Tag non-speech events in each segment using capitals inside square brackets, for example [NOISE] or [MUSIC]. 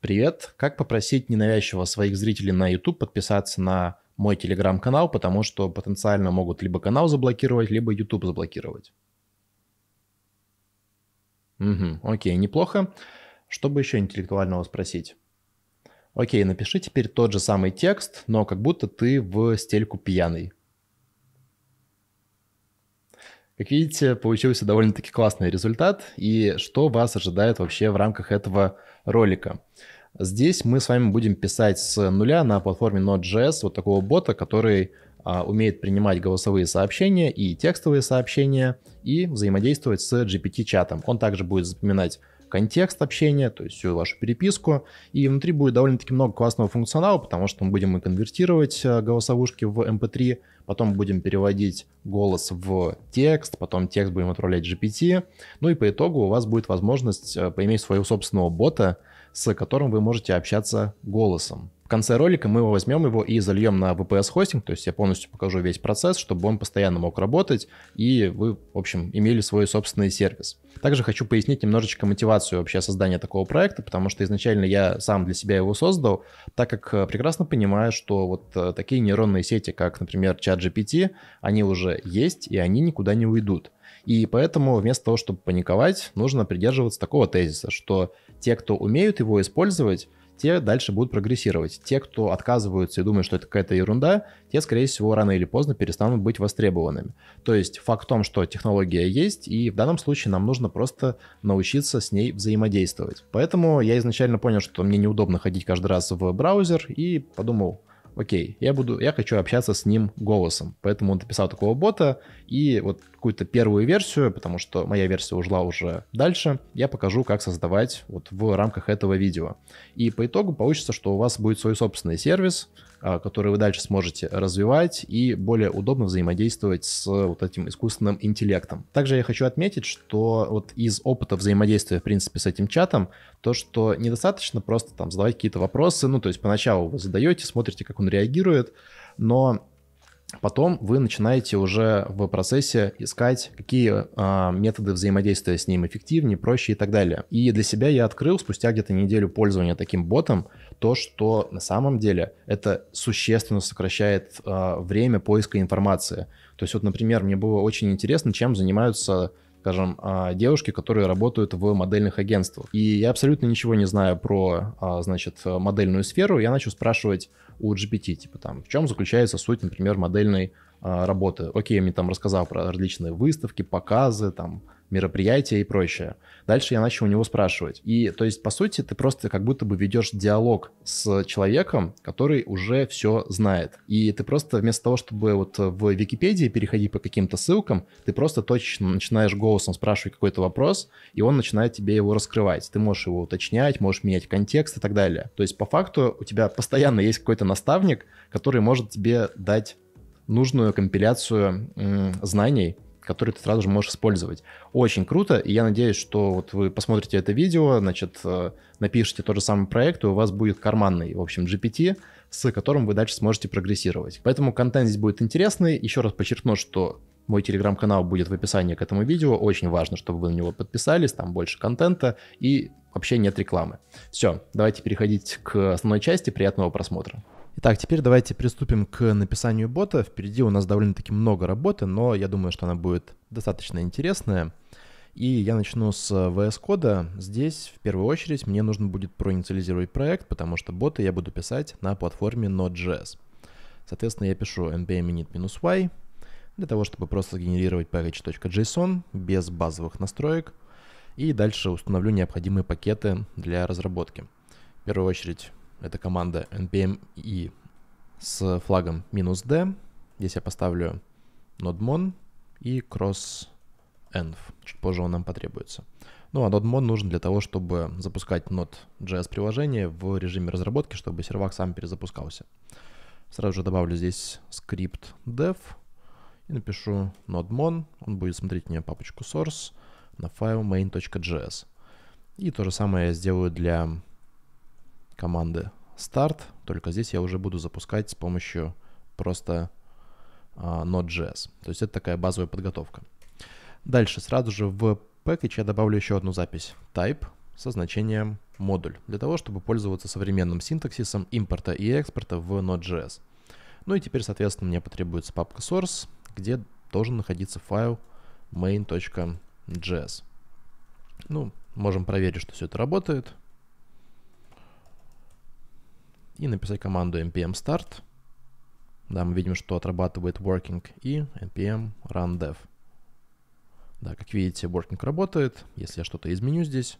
Привет. Как попросить ненавязчиво своих зрителей на YouTube подписаться на мой телеграм-канал, потому что потенциально могут либо канал заблокировать, либо YouTube заблокировать. Угу, окей, неплохо. Что бы еще интеллектуального спросить? Окей, напиши теперь тот же самый текст, но как будто ты в стельку пьяный. Как видите, получился довольно-таки классный результат. И что вас ожидает вообще в рамках этого ролика? Здесь мы с вами будем писать с нуля на платформе Node.js вот такого бота, который а, умеет принимать голосовые сообщения и текстовые сообщения и взаимодействовать с GPT-чатом. Он также будет запоминать контекст общения, то есть всю вашу переписку. И внутри будет довольно-таки много классного функционала, потому что мы будем и конвертировать а, голосовушки в MP3, эм потом будем переводить голос в текст, потом текст будем отправлять GPT, ну и по итогу у вас будет возможность э, поиметь своего собственного бота, с которым вы можете общаться голосом. В конце ролика мы возьмем его и зальем на VPS хостинг, то есть я полностью покажу весь процесс, чтобы он постоянно мог работать, и вы, в общем, имели свой собственный сервис. Также хочу пояснить немножечко мотивацию вообще создания такого проекта, потому что изначально я сам для себя его создал, так как э, прекрасно понимаю, что вот э, такие нейронные сети, как, например, ChatGPT, они уже есть, и они никуда не уйдут. И поэтому вместо того, чтобы паниковать, нужно придерживаться такого тезиса, что те, кто умеют его использовать, те дальше будут прогрессировать. Те, кто отказываются и думают, что это какая-то ерунда, те, скорее всего, рано или поздно перестанут быть востребованными. То есть факт в том, что технология есть, и в данном случае нам нужно просто научиться с ней взаимодействовать. Поэтому я изначально понял, что мне неудобно ходить каждый раз в браузер, и подумал, окей, я буду, я хочу общаться с ним голосом. Поэтому он написал такого бота и вот какую-то первую версию, потому что моя версия ушла уже дальше, я покажу, как создавать вот в рамках этого видео. И по итогу получится, что у вас будет свой собственный сервис, а, которые вы дальше сможете развивать и более удобно взаимодействовать с вот этим искусственным интеллектом. Также я хочу отметить, что вот из опыта взаимодействия, в принципе, с этим чатом, то, что недостаточно просто там задавать какие-то вопросы, ну, то есть поначалу вы задаете, смотрите, как он реагирует, но Потом вы начинаете уже в процессе искать, какие э, методы взаимодействия с ним эффективнее, проще и так далее. И для себя я открыл спустя где-то неделю пользования таким ботом то, что на самом деле это существенно сокращает э, время поиска информации. То есть вот, например, мне было очень интересно, чем занимаются скажем, а, девушки, которые работают в модельных агентствах. И я абсолютно ничего не знаю про, а, значит, модельную сферу. Я начал спрашивать у GPT, типа там, в чем заключается суть, например, модельной а, работы. Окей, мне там рассказал про различные выставки, показы, там, мероприятия и прочее. Дальше я начал у него спрашивать. И то есть, по сути, ты просто как будто бы ведешь диалог с человеком, который уже все знает. И ты просто вместо того, чтобы вот в Википедии переходить по каким-то ссылкам, ты просто точно начинаешь голосом спрашивать какой-то вопрос, и он начинает тебе его раскрывать. Ты можешь его уточнять, можешь менять контекст и так далее. То есть, по факту, у тебя постоянно есть какой-то наставник, который может тебе дать нужную компиляцию знаний, который ты сразу же можешь использовать. Очень круто, и я надеюсь, что вот вы посмотрите это видео, значит, э, напишите тот же самый проект, и у вас будет карманный, в общем, GPT, с которым вы дальше сможете прогрессировать. Поэтому контент здесь будет интересный. Еще раз подчеркну, что мой телеграм-канал будет в описании к этому видео. Очень важно, чтобы вы на него подписались, там больше контента и вообще нет рекламы. Все, давайте переходить к основной части. Приятного просмотра. Итак, теперь давайте приступим к написанию бота. Впереди у нас довольно-таки много работы, но я думаю, что она будет достаточно интересная. И я начну с э, VS кода. Здесь в первую очередь мне нужно будет проинициализировать проект, потому что боты я буду писать на платформе Node.js. Соответственно, я пишу npm init y для того, чтобы просто генерировать package.json без базовых настроек. И дальше установлю необходимые пакеты для разработки. В первую очередь это команда npm и с флагом минус D. Здесь я поставлю nodemon и cross env. Чуть позже он нам потребуется. Ну, а nodemon нужен для того, чтобы запускать Node.js приложение в режиме разработки, чтобы сервак сам перезапускался. Сразу же добавлю здесь скрипт dev и напишу nodemon. Он будет смотреть у меня папочку source на файл main.js. И то же самое я сделаю для команды старт, только здесь я уже буду запускать с помощью просто uh, Node.js. То есть это такая базовая подготовка. Дальше сразу же в package я добавлю еще одну запись type со значением модуль, для того, чтобы пользоваться современным синтаксисом импорта и экспорта в Node.js. Ну и теперь, соответственно, мне потребуется папка source, где должен находиться файл main.js. Ну, можем проверить, что все это работает и написать команду npm start. Да, мы видим, что отрабатывает working и npm run dev. Да, как видите, working работает. Если я что-то изменю здесь,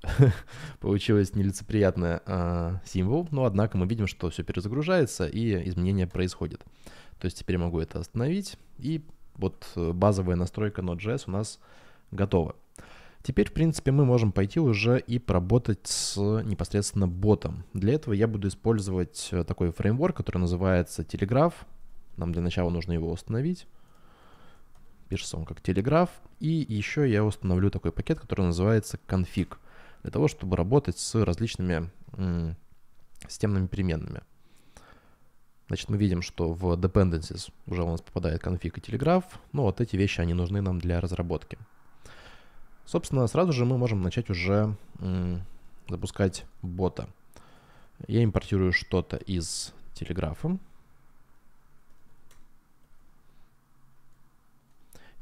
[LAUGHS] получилось нелицеприятный э, а, символ, но однако мы видим, что все перезагружается и изменения происходят. То есть теперь могу это остановить, и вот э, базовая настройка Node.js у нас готова. Теперь, в принципе, мы можем пойти уже и поработать с непосредственно ботом. Для этого я буду использовать э, такой фреймворк, который называется Telegraph. Нам для начала нужно его установить. Пишется он как Telegraph. И еще я установлю такой пакет, который называется config, для того, чтобы работать с различными системными переменными. Значит, мы видим, что в dependencies уже у нас попадает конфиг и телеграф, но ну, вот эти вещи, они нужны нам для разработки. Собственно, сразу же мы можем начать уже запускать бота. Я импортирую что-то из телеграфа.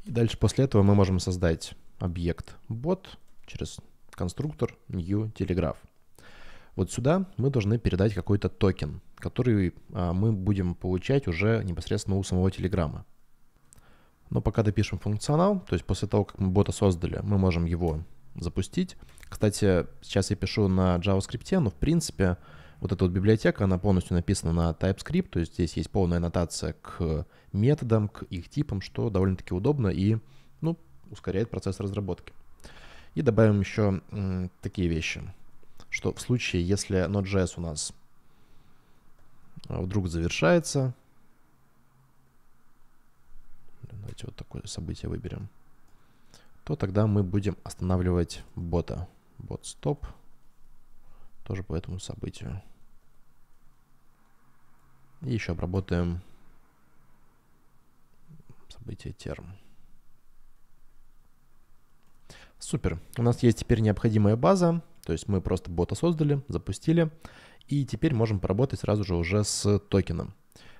И дальше после этого мы можем создать объект бот через конструктор new telegraph. Вот сюда мы должны передать какой-то токен, который а, мы будем получать уже непосредственно у самого телеграмма. Но пока допишем функционал, то есть после того, как мы бота создали, мы можем его запустить. Кстати, сейчас я пишу на JavaScript, но в принципе вот эта вот библиотека, она полностью написана на TypeScript, то есть здесь есть полная аннотация к методам, к их типам, что довольно-таки удобно и, ну, ускоряет процесс разработки. И добавим еще такие вещи, что в случае, если Node.js у нас а, вдруг завершается, Давайте вот такое событие выберем. То тогда мы будем останавливать бота. Бот стоп. Тоже по этому событию. И еще обработаем событие терм. Супер. У нас есть теперь необходимая база. То есть мы просто бота создали, запустили. И теперь можем поработать сразу же уже с токеном.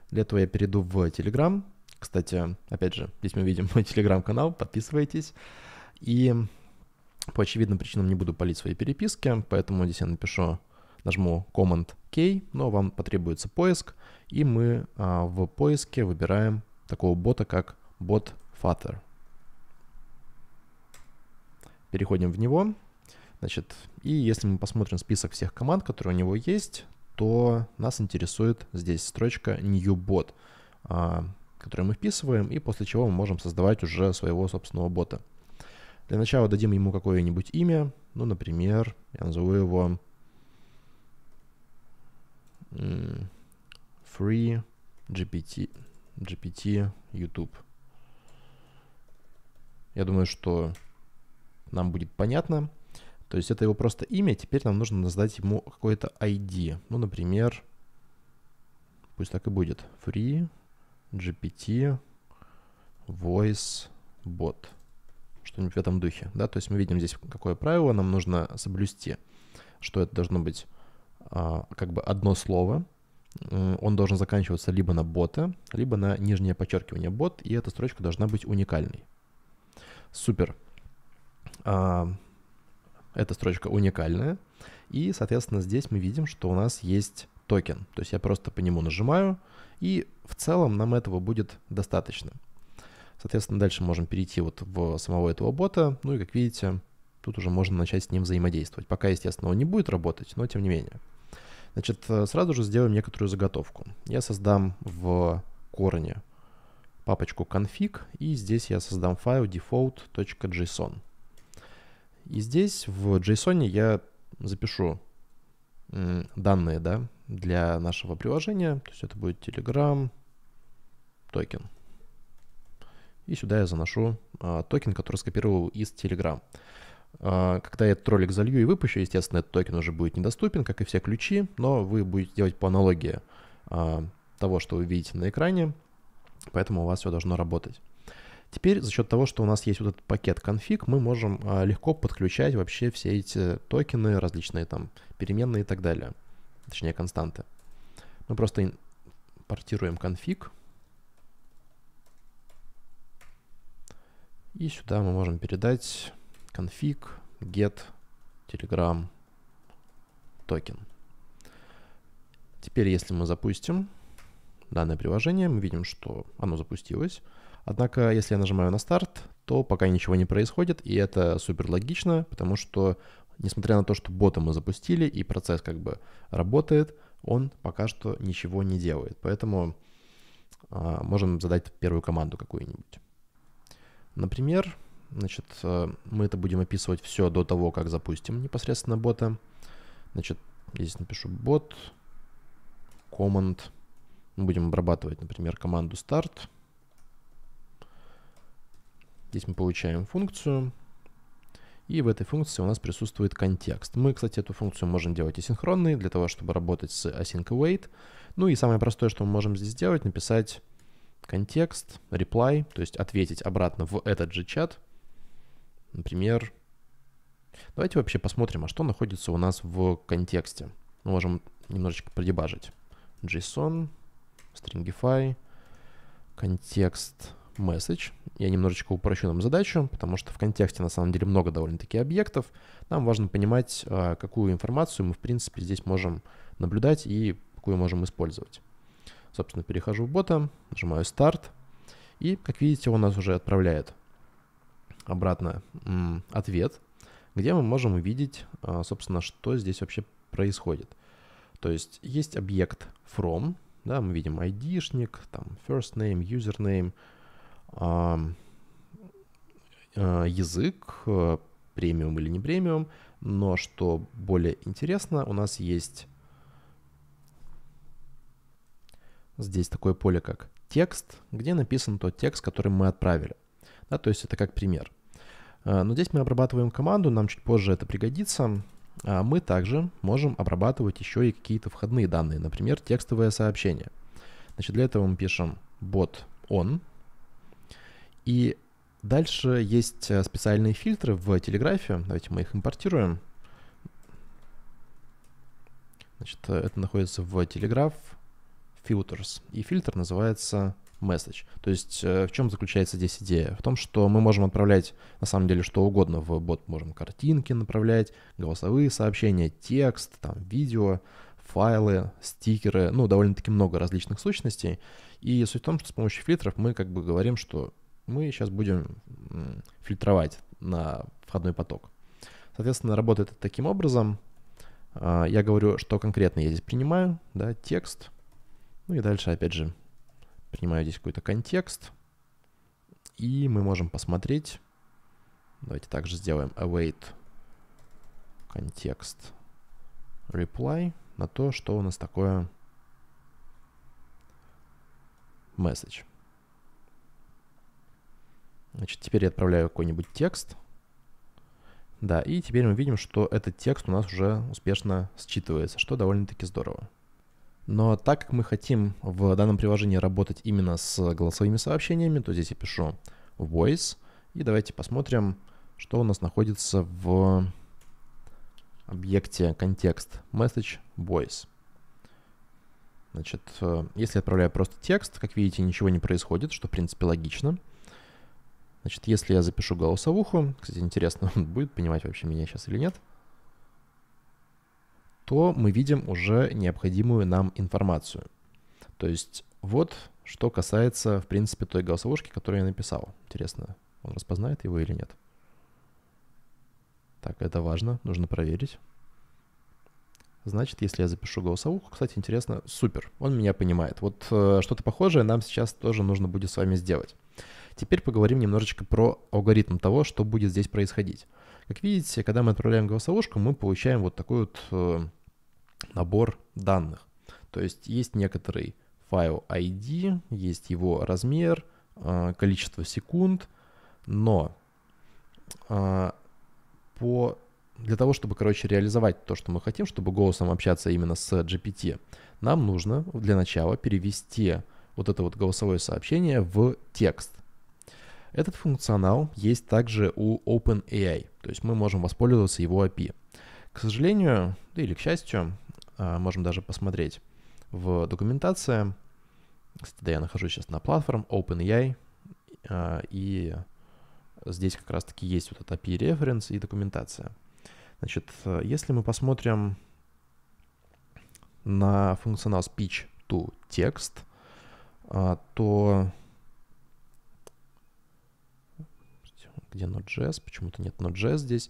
Для этого я перейду в Telegram кстати, опять же, здесь мы видим [LAUGHS] мой телеграм-канал, подписывайтесь. И по очевидным причинам не буду палить свои переписки, поэтому здесь я напишу, нажму Command K, но вам потребуется поиск, и мы а, в поиске выбираем такого бота, как бот Father. Переходим в него. Значит, и если мы посмотрим список всех команд, которые у него есть, то нас интересует здесь строчка new bot. А, которые мы вписываем, и после чего мы можем создавать уже своего собственного бота. Для начала дадим ему какое-нибудь имя, ну, например, я назову его Free GPT, GPT YouTube. Я думаю, что нам будет понятно. То есть это его просто имя, теперь нам нужно задать ему какое-то ID. Ну, например, пусть так и будет. Free GPT Voice Bot. Что-нибудь в этом духе. Да? То есть мы видим здесь, какое правило нам нужно соблюсти, что это должно быть а, как бы одно слово. Он должен заканчиваться либо на бота, либо на нижнее подчеркивание бот, и эта строчка должна быть уникальной. Супер. А, эта строчка уникальная. И, соответственно, здесь мы видим, что у нас есть токен. То есть я просто по нему нажимаю, и в целом нам этого будет достаточно. Соответственно, дальше можем перейти вот в самого этого бота. Ну и, как видите, тут уже можно начать с ним взаимодействовать. Пока, естественно, он не будет работать, но тем не менее. Значит, э, сразу же сделаем некоторую заготовку. Я создам в корне папочку config, и здесь я создам файл default.json. И здесь в JSON я запишу данные, да, для нашего приложения. То есть это будет Telegram токен. И сюда я заношу а, токен, который скопировал из Telegram. А, когда я этот ролик залью и выпущу, естественно, этот токен уже будет недоступен, как и все ключи, но вы будете делать по аналогии а, того, что вы видите на экране, поэтому у вас все должно работать. Теперь за счет того, что у нас есть вот этот пакет конфиг, мы можем а, легко подключать вообще все эти токены, различные там переменные и так далее. Точнее, константы. Мы просто импортируем конфиг. И сюда мы можем передать конфиг get telegram токен. Теперь, если мы запустим данное приложение, мы видим, что оно запустилось. Однако, если я нажимаю на старт, то пока ничего не происходит, и это супер логично, потому что несмотря на то, что бота мы запустили и процесс как бы работает, он пока что ничего не делает. Поэтому э, можем задать первую команду какую-нибудь. Например, значит, э, мы это будем описывать все до того, как запустим непосредственно бота. Значит, здесь напишу бот, command. Мы будем обрабатывать, например, команду start. Здесь мы получаем функцию, и в этой функции у нас присутствует контекст. Мы, кстати, эту функцию можем делать асинхронной для того, чтобы работать с async await. Ну и самое простое, что мы можем здесь сделать, написать контекст, reply, то есть ответить обратно в этот же чат. Например, давайте вообще посмотрим, а что находится у нас в контексте. Мы можем немножечко продебажить. JSON, stringify, контекст message. Я немножечко упрощу нам задачу, потому что в контексте на самом деле много довольно-таки объектов. Нам важно понимать, а, какую информацию мы в принципе здесь можем наблюдать и какую можем использовать. Собственно, перехожу в бота, нажимаю старт. И, как видите, он нас уже отправляет обратно ответ, где мы можем увидеть, а, собственно, что здесь вообще происходит. То есть есть объект from, да, мы видим ID-шник, там first name, username, Э, язык, э, премиум или не премиум, но что более интересно, у нас есть здесь такое поле, как текст, где написан тот текст, который мы отправили. Да, то есть это как пример. Э, но здесь мы обрабатываем команду, нам чуть позже это пригодится. А мы также можем обрабатывать еще и какие-то входные данные, например, текстовое сообщение. Значит, для этого мы пишем bot on, и дальше есть э, специальные фильтры в телеграфе. Давайте мы их импортируем. Значит, э, это находится в Телеграф Filters. И фильтр называется message. То есть э, в чем заключается здесь идея? В том, что мы можем отправлять на самом деле что угодно в бот. Можем картинки направлять, голосовые сообщения, текст, там, видео, файлы, стикеры, ну, довольно-таки много различных сущностей. И суть в том, что с помощью фильтров мы как бы говорим, что мы сейчас будем фильтровать на входной поток. Соответственно, работает это таким образом. А, я говорю, что конкретно я здесь принимаю, да, текст. Ну и дальше, опять же, принимаю здесь какой-то контекст. И мы можем посмотреть. Давайте также сделаем await контекст reply на то, что у нас такое message. Значит, теперь я отправляю какой-нибудь текст. Да, и теперь мы видим, что этот текст у нас уже успешно считывается, что довольно-таки здорово. Но так как мы хотим в данном приложении работать именно с голосовыми сообщениями, то здесь я пишу voice. И давайте посмотрим, что у нас находится в объекте контекст message voice. Значит, э, если я отправляю просто текст, как видите, ничего не происходит, что в принципе логично. Значит, если я запишу голосовуху, кстати, интересно, он [LAUGHS] будет понимать вообще меня сейчас или нет, то мы видим уже необходимую нам информацию. То есть вот что касается, в принципе, той голосовушки, которую я написал. Интересно, он распознает его или нет? Так, это важно, нужно проверить. Значит, если я запишу голосовуху, кстати, интересно, супер, он меня понимает. Вот э, что-то похожее нам сейчас тоже нужно будет с вами сделать. Теперь поговорим немножечко про алгоритм того, что будет здесь происходить. Как видите, когда мы отправляем голосовушку, мы получаем вот такой вот э, набор данных. То есть есть некоторый файл ID, есть его размер, э, количество секунд, но э, по для того, чтобы, короче, реализовать то, что мы хотим, чтобы голосом общаться именно с GPT, нам нужно для начала перевести вот это вот голосовое сообщение в текст. Этот функционал есть также у OpenAI, то есть мы можем воспользоваться его API. К сожалению, да или к счастью, а, можем даже посмотреть в документации. Кстати, я нахожусь сейчас на платформ OpenAI, а, и здесь как раз-таки есть вот этот API референс и документация. Значит, если мы посмотрим на функционал speech to text, а, то где Node.js, почему-то нет Node.js здесь.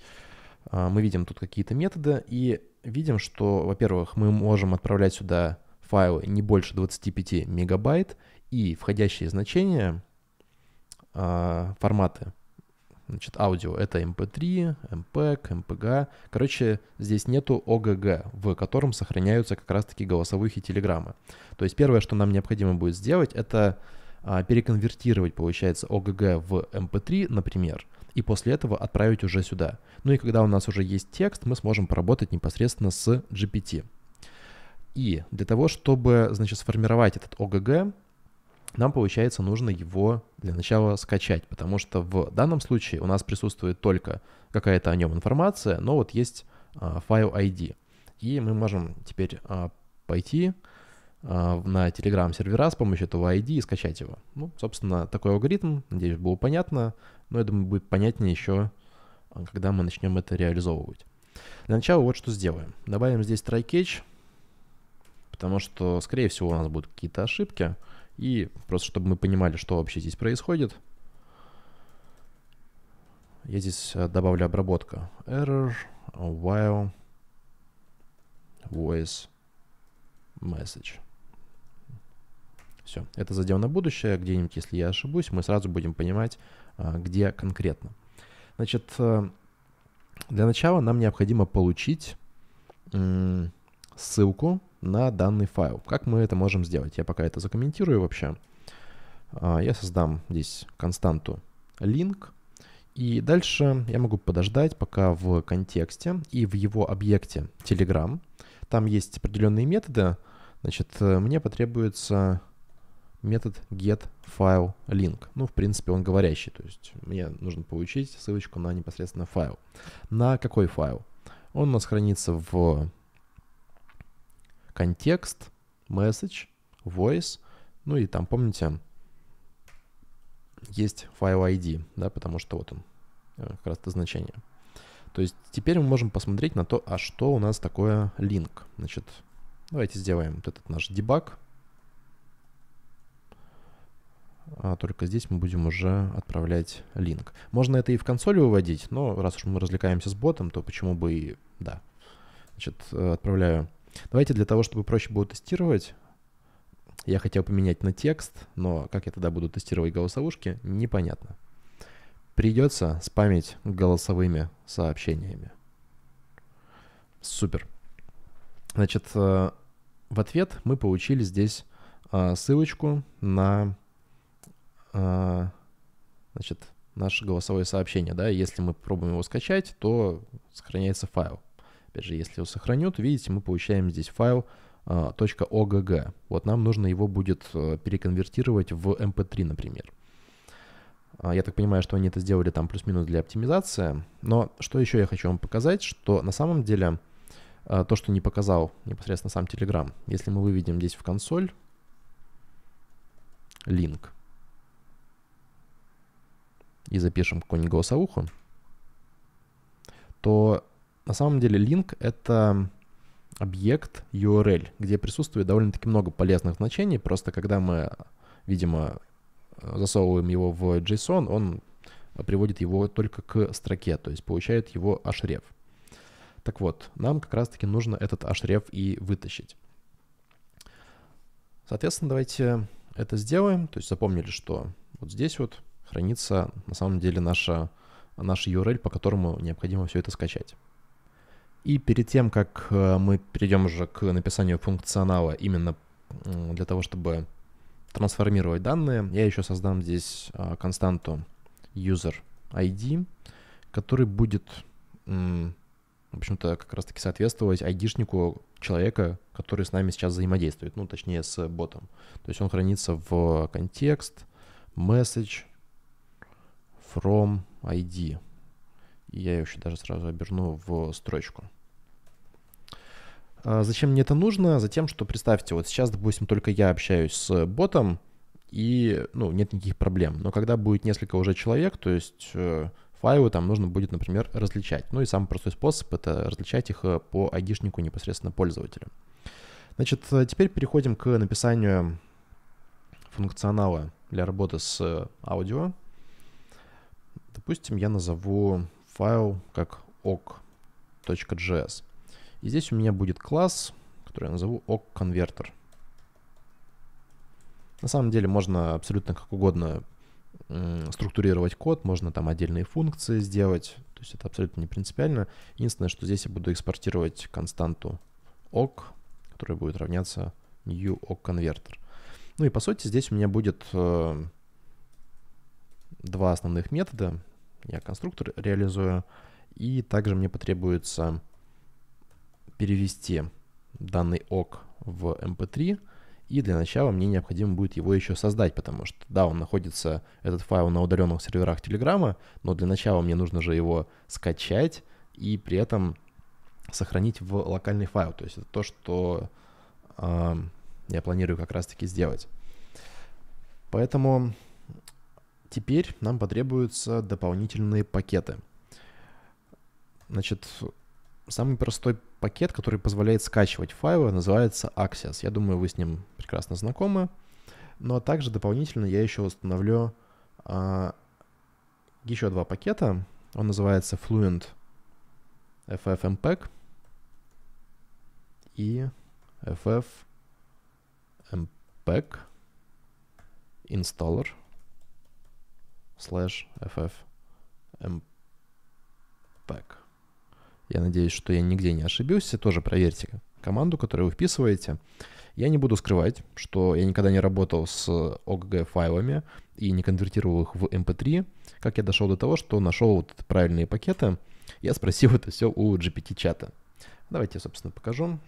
А, мы видим тут какие-то методы и видим, что, во-первых, мы можем отправлять сюда файлы не больше 25 мегабайт, и входящие значения, а, форматы, значит, аудио — это MP3, MPEG, MPG. Короче, здесь нету OGG, в котором сохраняются как раз-таки голосовухи телеграммы. То есть первое, что нам необходимо будет сделать, это а, переконвертировать, получается, OGG в MP3, эм например, и после этого отправить уже сюда. Ну и когда у нас уже есть текст, мы сможем поработать непосредственно с GPT. И для того, чтобы, значит, сформировать этот ОГГ, нам, получается, нужно его для начала скачать, потому что в данном случае у нас присутствует только какая-то о нем информация, но вот есть а, файл ID. И мы можем теперь а, пойти, а, на Telegram-сервера с помощью этого ID и скачать его. Ну, собственно, такой алгоритм, надеюсь, было понятно, но я думаю, будет понятнее еще, а, когда мы начнем это реализовывать. Для начала вот что сделаем. Добавим здесь try catch, потому что, скорее всего, у нас будут какие-то ошибки, и просто чтобы мы понимали, что вообще здесь происходит, я здесь э, добавлю обработка. Error, while, voice, message. Все, это задел на будущее. Где-нибудь, если я ошибусь, мы сразу будем понимать, а, где конкретно. Значит, э, для начала нам необходимо получить ссылку на данный файл. Как мы это можем сделать? Я пока это закомментирую вообще. А, я создам здесь константу link. И дальше я могу подождать, пока в контексте и в его объекте Telegram, там есть определенные методы, значит, э, мне потребуется метод get file link. Ну, в принципе, он говорящий, то есть мне нужно получить ссылочку на непосредственно файл. На какой файл? Он у нас хранится в контекст, message, voice, ну и там, помните, есть файл ID, да, потому что вот он, э, как раз это значение. То есть теперь мы можем посмотреть на то, а что у нас такое link. Значит, давайте сделаем вот этот наш дебаг а только здесь мы будем уже отправлять линк. Можно это и в консоли выводить, но раз уж мы развлекаемся с ботом, то почему бы и да. Значит, э, отправляю. Давайте для того, чтобы проще было тестировать, я хотел поменять на текст, но как я тогда буду тестировать голосовушки, непонятно. Придется спамить голосовыми сообщениями. Супер. Значит, э, в ответ мы получили здесь э, ссылочку на а, значит, наше голосовое сообщение, да, если мы пробуем его скачать, то сохраняется файл. Опять же, если его сохраню, то, видите, мы получаем здесь файл .ogg. А, вот нам нужно его будет э, переконвертировать в mp3, эм например. А, я так понимаю, что они это сделали там плюс-минус для оптимизации. Но что еще я хочу вам показать, что на самом деле то, что не показал непосредственно сам Telegram, если мы выведем здесь в консоль link, и запишем какую-нибудь голосовуху, то на самом деле link это объект URL, где присутствует довольно-таки много полезных значений. Просто когда мы, видимо, засовываем его в JSON, он приводит его только к строке, то есть получает его href. Так вот, нам как раз-таки нужно этот href и вытащить. Соответственно, давайте это сделаем. То есть запомнили, что вот здесь вот хранится на самом деле наша, наша URL, по которому необходимо все это скачать. И перед тем, как э, мы перейдем уже к написанию функционала именно для того, чтобы трансформировать данные, я еще создам здесь э, константу user ID, который будет, в общем-то, как раз-таки соответствовать ID-шнику человека, который с нами сейчас взаимодействует, ну, точнее, с ботом. То есть он хранится в контекст, message, from ID. И я ее еще даже сразу оберну в строчку. А, зачем мне это нужно? Затем, что представьте, вот сейчас, допустим, только я общаюсь с ботом, и ну, нет никаких проблем. Но когда будет несколько уже человек, то есть э, файлы там нужно будет, например, различать. Ну и самый простой способ — это различать их э, по айдишнику непосредственно пользователя. Значит, э, теперь переходим к написанию функционала для работы с э, аудио. Допустим, я назову файл как ok.js. И здесь у меня будет класс, который я назову ok-конвертер. На самом деле можно абсолютно как угодно структурировать код, можно там отдельные функции сделать, то есть это абсолютно не принципиально. Единственное, что здесь я буду экспортировать константу ok, которая будет равняться new ok converter. Ну и по сути здесь у меня будет э, два основных метода. Я конструктор реализую. И также мне потребуется перевести данный ок в mp3. Эм и для начала мне необходимо будет его еще создать, потому что, да, он находится, этот файл на удаленных серверах Телеграма, но для начала мне нужно же его скачать и при этом сохранить в локальный файл. То есть это то, что э, я планирую как раз-таки сделать. Поэтому Теперь нам потребуются дополнительные пакеты. Значит, самый простой пакет, который позволяет скачивать файлы, называется Access. Я думаю, вы с ним прекрасно знакомы. Но ну, а также дополнительно я еще установлю а, еще два пакета. Он называется Fluent FFmpeg и FFmpeg Installer – slash ffmpeg. Я надеюсь, что я нигде не ошибился. Тоже проверьте команду, которую вы вписываете. Я не буду скрывать, что я никогда не работал с OGG файлами и не конвертировал их в MP3. Эм как я дошел до того, что нашел вот правильные пакеты, я спросил [LAUGHS] это все у GPT-чата. Давайте я, собственно, покажу.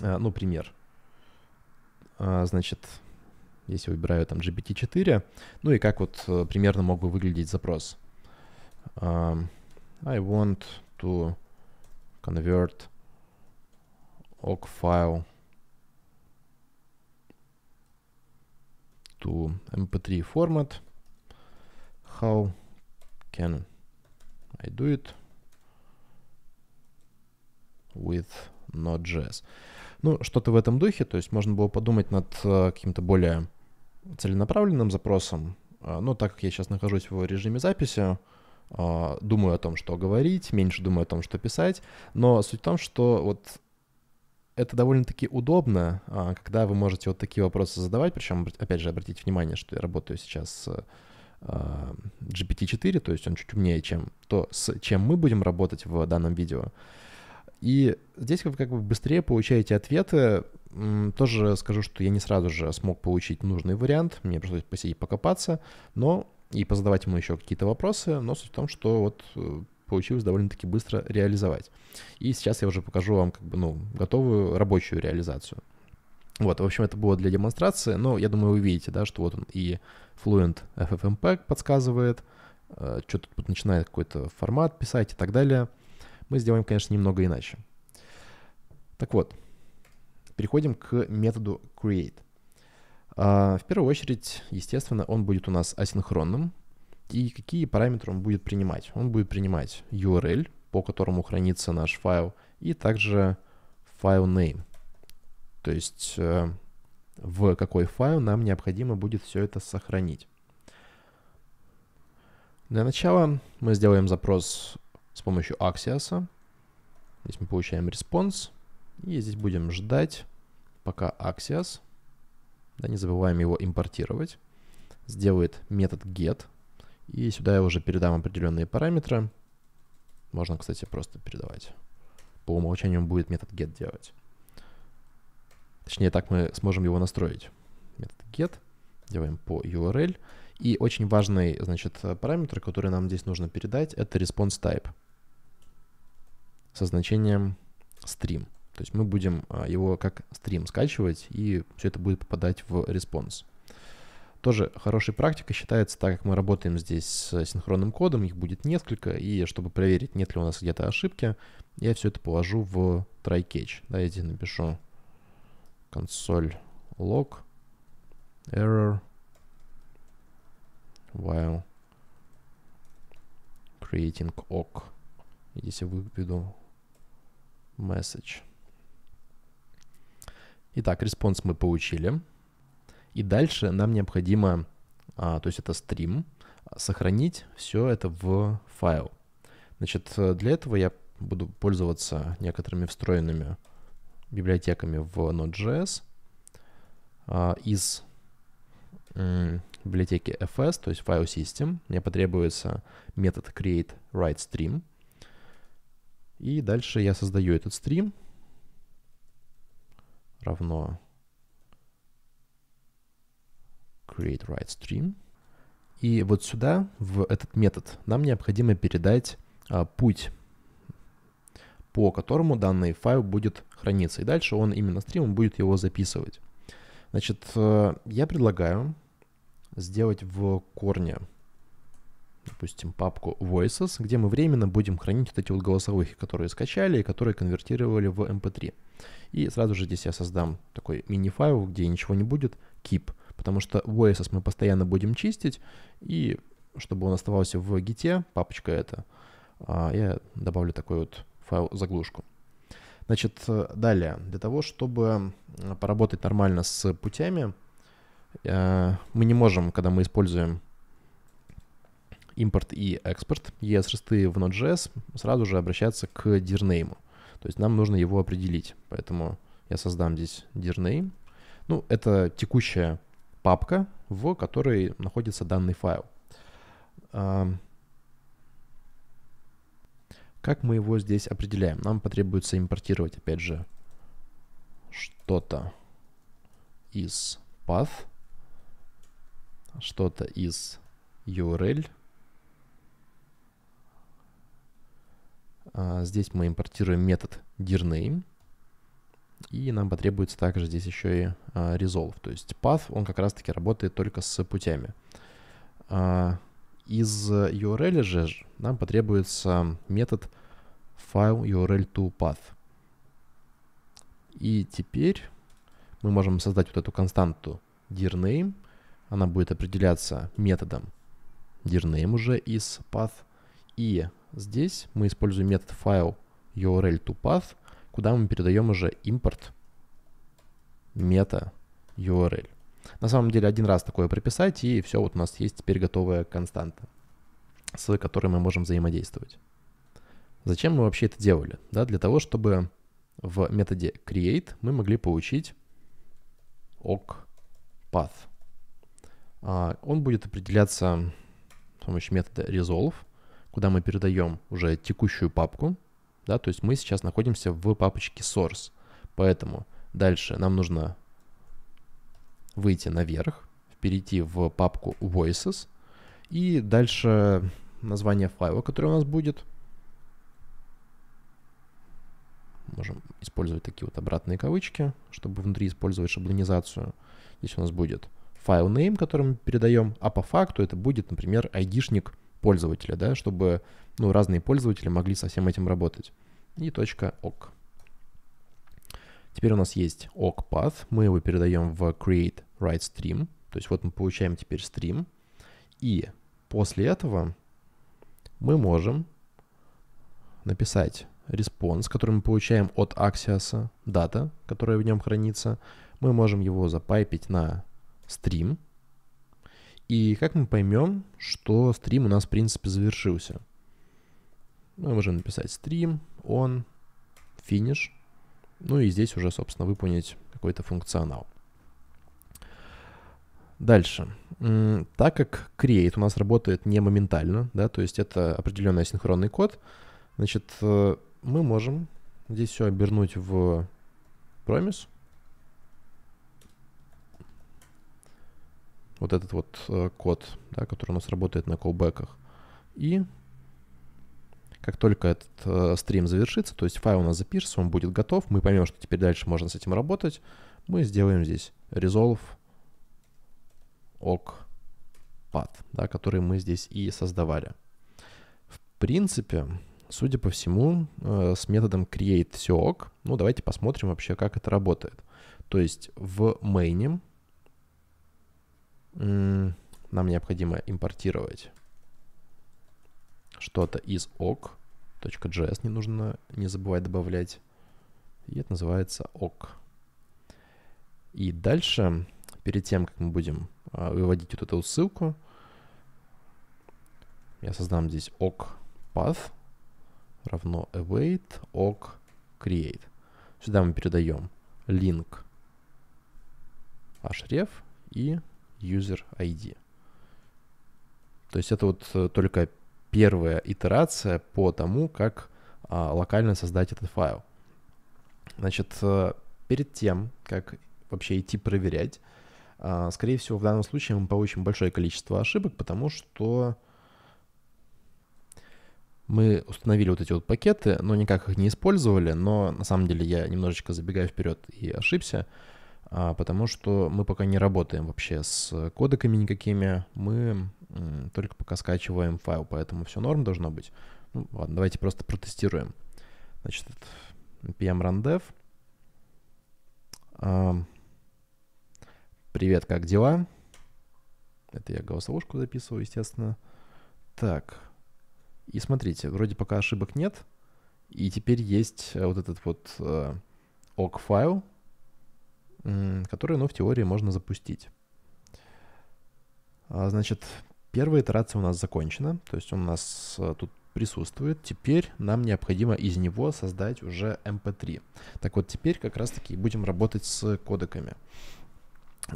А, ну, пример. А, значит, если выбираю там GPT-4. Ну и как вот э, примерно мог бы выглядеть запрос. Um, I want to convert awk file to mp3 format. How can I do it with Node.js? Ну, что-то в этом духе, то есть можно было подумать над э, каким-то более целенаправленным запросам, а, но так как я сейчас нахожусь в режиме записи, а, думаю о том, что говорить, меньше думаю о том, что писать, но суть в том, что вот это довольно-таки удобно, а, когда вы можете вот такие вопросы задавать, причем, опять же, обратите внимание, что я работаю сейчас с GPT-4, то есть он чуть умнее, чем то, с чем мы будем работать в данном видео. И здесь вы как бы быстрее получаете ответы, тоже скажу, что я не сразу же смог получить нужный вариант, мне пришлось посидеть покопаться, но и позадавать ему еще какие-то вопросы, но суть в том, что вот э, получилось довольно-таки быстро реализовать. И сейчас я уже покажу вам как бы, ну, готовую рабочую реализацию. Вот, в общем, это было для демонстрации, но я думаю, вы видите, да, что вот он и Fluent FFmpeg подсказывает, э, что-то тут начинает какой-то формат писать и так далее. Мы сделаем, конечно, немного иначе. Так вот, Переходим к методу create. А, в первую очередь, естественно, он будет у нас асинхронным. И какие параметры он будет принимать? Он будет принимать URL, по которому хранится наш файл, и также файл name. То есть э, в какой файл нам необходимо будет все это сохранить. Для начала мы сделаем запрос с помощью Axios. Здесь мы получаем response. И здесь будем ждать, пока Axios, да, не забываем его импортировать, сделает метод get. И сюда я уже передам определенные параметры. Можно, кстати, просто передавать. По умолчанию он будет метод get делать. Точнее, так мы сможем его настроить. Метод get. Делаем по URL. И очень важный, значит, параметр, который нам здесь нужно передать, это response type со значением stream. То есть мы будем а, его как стрим скачивать, и все это будет попадать в респонс. Тоже хорошей практикой считается, так как мы работаем здесь с синхронным кодом, их будет несколько, и чтобы проверить, нет ли у нас где-то ошибки, я все это положу в try-catch. Да, я здесь напишу консоль log error while creating ok. И здесь я выведу message. Итак, респонс мы получили. И дальше нам необходимо, а, то есть это стрим, сохранить все это в файл. Значит, для этого я буду пользоваться некоторыми встроенными библиотеками в Node.js. А, из библиотеки fs, то есть файл system, мне потребуется метод create write stream. И дальше я создаю этот стрим, равно create write stream. И вот сюда, в этот метод, нам необходимо передать а, путь, по которому данный файл будет храниться. И дальше он именно стримом будет его записывать. Значит, э, я предлагаю сделать в корне допустим, папку Voices, где мы временно будем хранить вот эти вот голосовые, которые скачали и которые конвертировали в MP3. Эм и сразу же здесь я создам такой мини-файл, где ничего не будет, keep, потому что Voices мы постоянно будем чистить, и чтобы он оставался в гите, папочка эта, а, я добавлю такой вот файл заглушку. Значит, э, далее, для того, чтобы э, поработать нормально с путями, э, мы не можем, когда мы используем импорт и экспорт ES6 в Node.js, сразу же обращаться к dirname. То есть нам нужно его определить. Поэтому я создам здесь dirname. Ну, это текущая папка, в которой находится данный файл. А, как мы его здесь определяем? Нам потребуется импортировать, опять же, что-то из path, что-то из URL А, здесь мы импортируем метод dirName. И нам потребуется также здесь еще и а, resolve. То есть path, он как раз-таки работает только с путями. А, из URL же нам потребуется метод file URL to path. И теперь мы можем создать вот эту константу dirName. Она будет определяться методом dirName уже из path. И Здесь мы используем метод файл url to path, куда мы передаем уже импорт мета URL. На самом деле один раз такое прописать, и все, вот у нас есть теперь готовая константа, с которой мы можем взаимодействовать. Зачем мы вообще это делали? Да, для того, чтобы в методе create мы могли получить ok path. А, он будет определяться с помощью метода resolve куда мы передаем уже текущую папку, да, то есть мы сейчас находимся в папочке source, поэтому дальше нам нужно выйти наверх, перейти в папку voices и дальше название файла, который у нас будет. Можем использовать такие вот обратные кавычки, чтобы внутри использовать шаблонизацию. Здесь у нас будет файл name, который мы передаем, а по факту это будет, например, айдишник пользователя, да, чтобы ну, разные пользователи могли со всем этим работать. И точка ок. Теперь у нас есть ok path, мы его передаем в create write stream, то есть вот мы получаем теперь стрим, и после этого мы можем написать response, который мы получаем от Axios, дата, которая в нем хранится, мы можем его запайпить на стрим, и как мы поймем, что стрим у нас, в принципе, завершился? Мы ну, можем написать стрим, он, финиш. Ну и здесь уже, собственно, выполнить какой-то функционал. Дальше. Так как create у нас работает не моментально, да, то есть это определенный асинхронный код, значит, э, мы можем здесь все обернуть в промис, вот этот вот э, код, да, который у нас работает на колбеках. И как только этот э, стрим завершится, то есть файл у нас запишется, он будет готов, мы поймем, что теперь дальше можно с этим работать, мы сделаем здесь resolve ok path, да, который мы здесь и создавали. В принципе, судя по всему, э, с методом create все ok, ну давайте посмотрим вообще, как это работает. То есть в main нам необходимо импортировать что-то из ok. .js не нужно не забывать добавлять. И это называется ok. И дальше, перед тем, как мы будем а, выводить вот эту ссылку, я создам здесь ok path равно await ok create. Сюда мы передаем link href и user ID. То есть это вот э, только первая итерация по тому, как а, локально создать этот файл. Значит, э, перед тем, как вообще идти проверять, а, скорее всего, в данном случае мы получим большое количество ошибок, потому что мы установили вот эти вот пакеты, но никак их не использовали, но на самом деле я немножечко забегаю вперед и ошибся. А, потому что мы пока не работаем вообще с э, кодеками никакими, мы только пока скачиваем файл, поэтому все норм должно быть. Ну, ладно, давайте просто протестируем. Значит, npm rundev. Uh, привет, как дела? Это я голосовушку записываю, естественно. Так, и смотрите, вроде пока ошибок нет, и теперь есть э, вот этот вот uh, э, ok файл, которые, ну, в теории можно запустить. А, значит, первая итерация у нас закончена, то есть он у нас э, тут присутствует. Теперь нам необходимо из него создать уже MP3. Эм так вот, теперь как раз-таки будем работать с кодеками.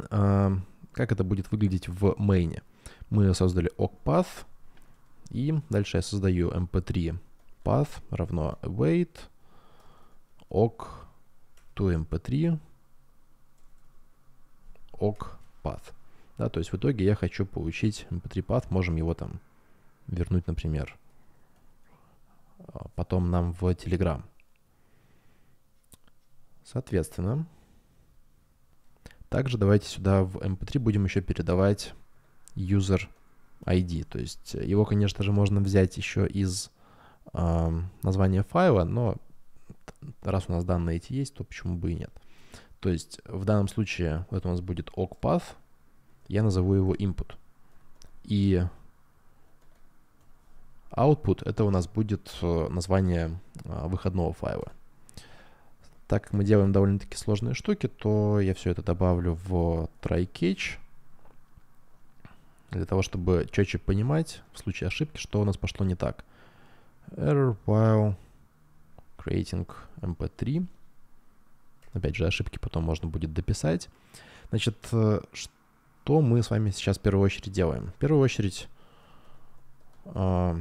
А, как это будет выглядеть в мейне? Мы создали ocpath, и дальше я создаю mp3 эм path равно await ok to mp3 ок path. Да, то есть в итоге я хочу получить mp3 path, можем его там вернуть, например, а, потом нам в Telegram. Соответственно, также давайте сюда в mp3 будем еще передавать user ID. То есть его, конечно же, можно взять еще из э, названия файла, но раз у нас данные эти есть, то почему бы и нет. То есть в данном случае это у нас будет ok path, я назову его input. И output это у нас будет э, название э, выходного файла. Так как мы делаем довольно-таки сложные штуки, то я все это добавлю в try-catch для того, чтобы четче понимать в случае ошибки, что у нас пошло не так. Error while creating mp3 Опять же, ошибки потом можно будет дописать. Значит, э, что мы с вами сейчас в первую очередь делаем? В первую очередь э,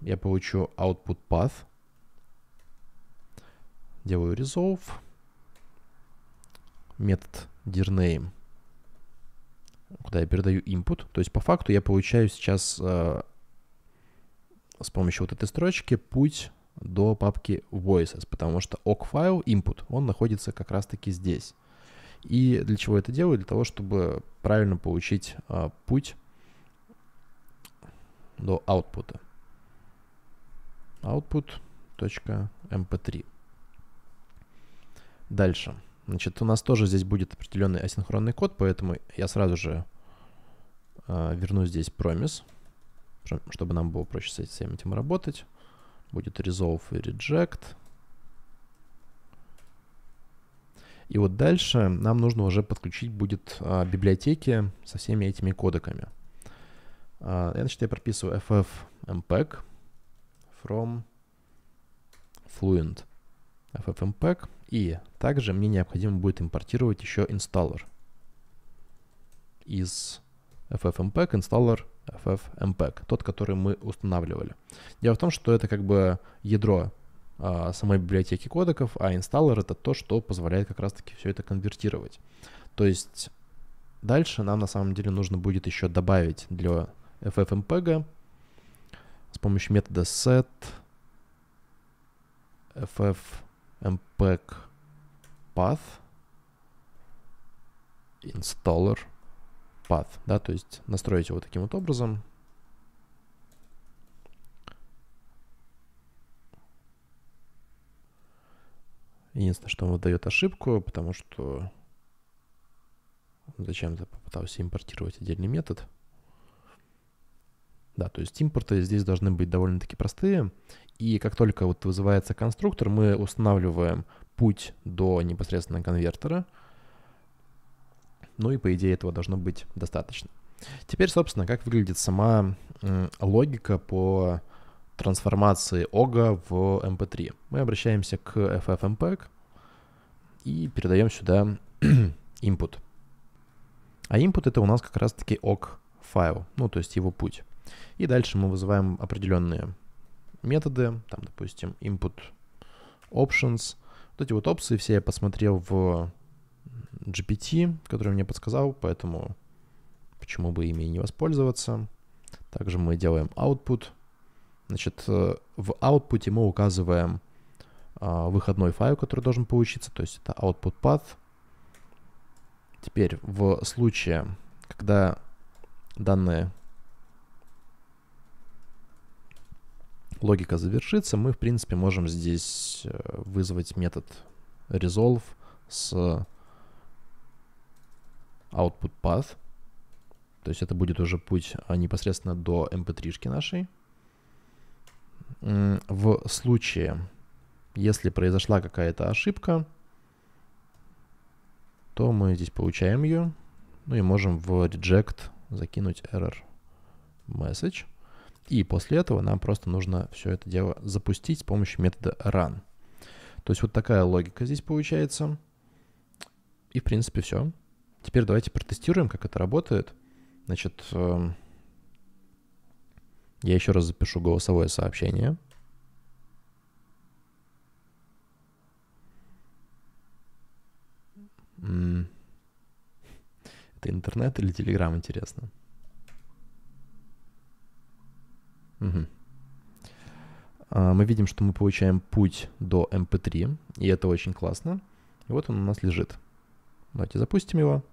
я получу output path. Делаю resolve. Метод dirname куда я передаю input. То есть по факту я получаю сейчас э, с помощью вот этой строчки путь до папки voices, потому что ok файл input, он находится как раз-таки здесь. И для чего это делаю? Для того, чтобы правильно получить э, путь до output. output.mp3. Дальше. Значит, у нас тоже здесь будет определенный асинхронный код, поэтому я сразу же э, верну здесь промис, чтобы нам было проще с этим работать будет resolve и reject. И вот дальше нам нужно уже подключить будет а, библиотеки со всеми этими кодеками. А, значит, я прописываю ffmpeg from fluent ffmpeg. И также мне необходимо будет импортировать еще installer из FFmpeg, инсталлер FFmpeg, тот, который мы устанавливали. Дело в том, что это как бы ядро а, самой библиотеки кодеков, а инсталлер это то, что позволяет как раз-таки все это конвертировать. То есть дальше нам на самом деле нужно будет еще добавить для FFmpeg с помощью метода set ffmpeg path installer path, да, то есть настроить его таким вот образом. Единственное, что он выдает ошибку, потому что зачем-то попытался импортировать отдельный метод. Да, то есть импорты здесь должны быть довольно-таки простые. И как только вот вызывается конструктор, мы устанавливаем путь до непосредственно конвертера – ну и, по идее, этого должно быть достаточно. Теперь, собственно, как выглядит сама логика по трансформации ОГА в MP3. Эм мы обращаемся к FFmpeg эм и передаем сюда [CLEARS THROAT] input. А input это у нас как раз-таки ок файл, ну то есть его путь. И дальше мы вызываем определенные методы, там, допустим, input options. Вот эти вот опции все я посмотрел в GPT, который мне подсказал, поэтому почему бы ими не воспользоваться. Также мы делаем output. Значит, э, в output мы указываем а, выходной файл, который должен получиться, то есть это output path. Теперь в случае, когда данная логика завершится, мы, в принципе, можем здесь э, вызвать метод resolve с output path. То есть это будет уже путь а, непосредственно до mp3 эм нашей. В случае, если произошла какая-то ошибка, то мы здесь получаем ее. Ну и можем в reject закинуть error message. И после этого нам просто нужно все это дело запустить с помощью метода run. То есть вот такая логика здесь получается. И в принципе все. Теперь давайте протестируем, как это работает. Значит, эм, я еще раз запишу голосовое сообщение. Это интернет или телеграм, интересно? Угу. Мы видим, что мы получаем путь до MP3, эм и это очень классно. И вот он у нас лежит. Давайте запустим его.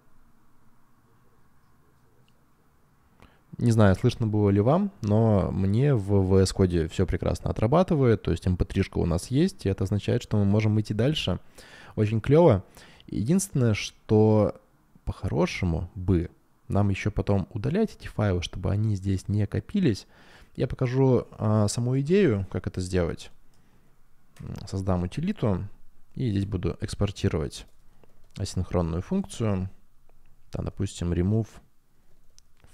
Не знаю, слышно было ли вам, но мне в VS Code все прекрасно отрабатывает, то есть mp3 эм у нас есть, и это означает, что мы можем идти дальше. Очень клево. Единственное, что по-хорошему бы нам еще потом удалять эти файлы, чтобы они здесь не копились. Я покажу а, саму идею, как это сделать. Создам утилиту и здесь буду экспортировать асинхронную функцию. Да, допустим, remove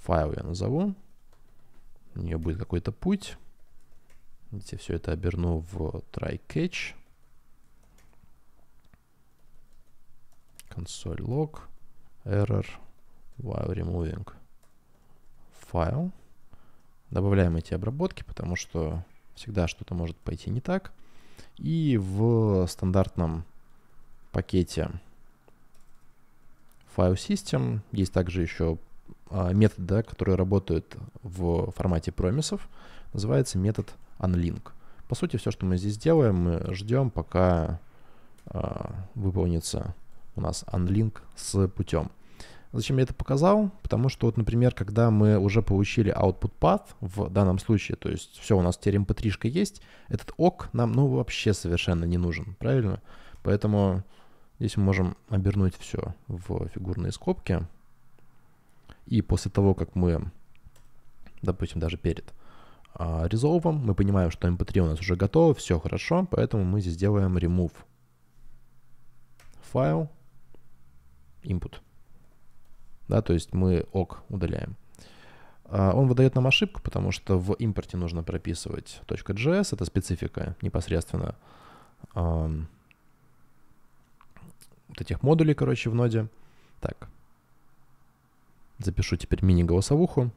файл я назову. У нее будет какой-то путь. Видите, все это оберну в try-catch. Console log error while removing файл. Добавляем эти обработки, потому что всегда что-то может пойти не так. И в стандартном пакете file system есть также еще а, метод, да, который работает в формате промисов, называется метод unlink. По сути, все, что мы здесь делаем, мы ждем, пока э, выполнится у нас unlink с путем. Зачем я это показал? Потому что вот, например, когда мы уже получили output path в данном случае, то есть все, у нас теперь mp3 эм есть, этот ок нам ну вообще совершенно не нужен, правильно? Поэтому здесь мы можем обернуть все в фигурные скобки, и после того, как мы, допустим, даже перед а, резолвом, мы понимаем, что mp3 у нас уже готово, все хорошо, поэтому мы здесь делаем remove файл input. Да, то есть мы ок удаляем. А, он выдает нам ошибку, потому что в импорте нужно прописывать .js, это специфика непосредственно вот этих модулей, короче, в ноде. Так, Запишу теперь мини-голосовуху.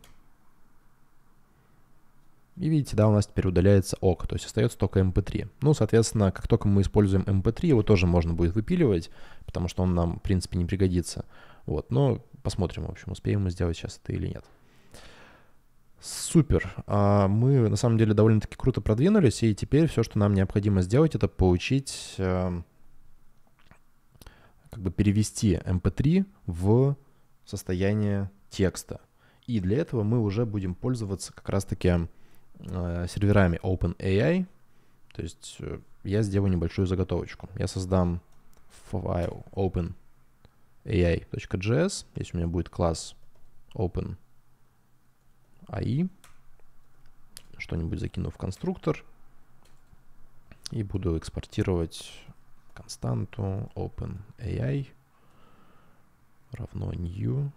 И видите, да, у нас теперь удаляется ок, то есть остается только mp3. Эм ну, соответственно, как только мы используем mp3, эм его тоже можно будет выпиливать, потому что он нам, в принципе, не пригодится. Вот, но посмотрим, в общем, успеем мы сделать сейчас это или нет. Супер. А, мы, на самом деле, довольно-таки круто продвинулись, и теперь все, что нам необходимо сделать, это получить, эм, как бы перевести mp3 в состояние текста. И для этого мы уже будем пользоваться как раз-таки э, серверами OpenAI. То есть э, я сделаю небольшую заготовочку. Я создам файл openai.js. Здесь у меня будет класс openai. Что-нибудь закину в конструктор. И буду экспортировать константу openai равно new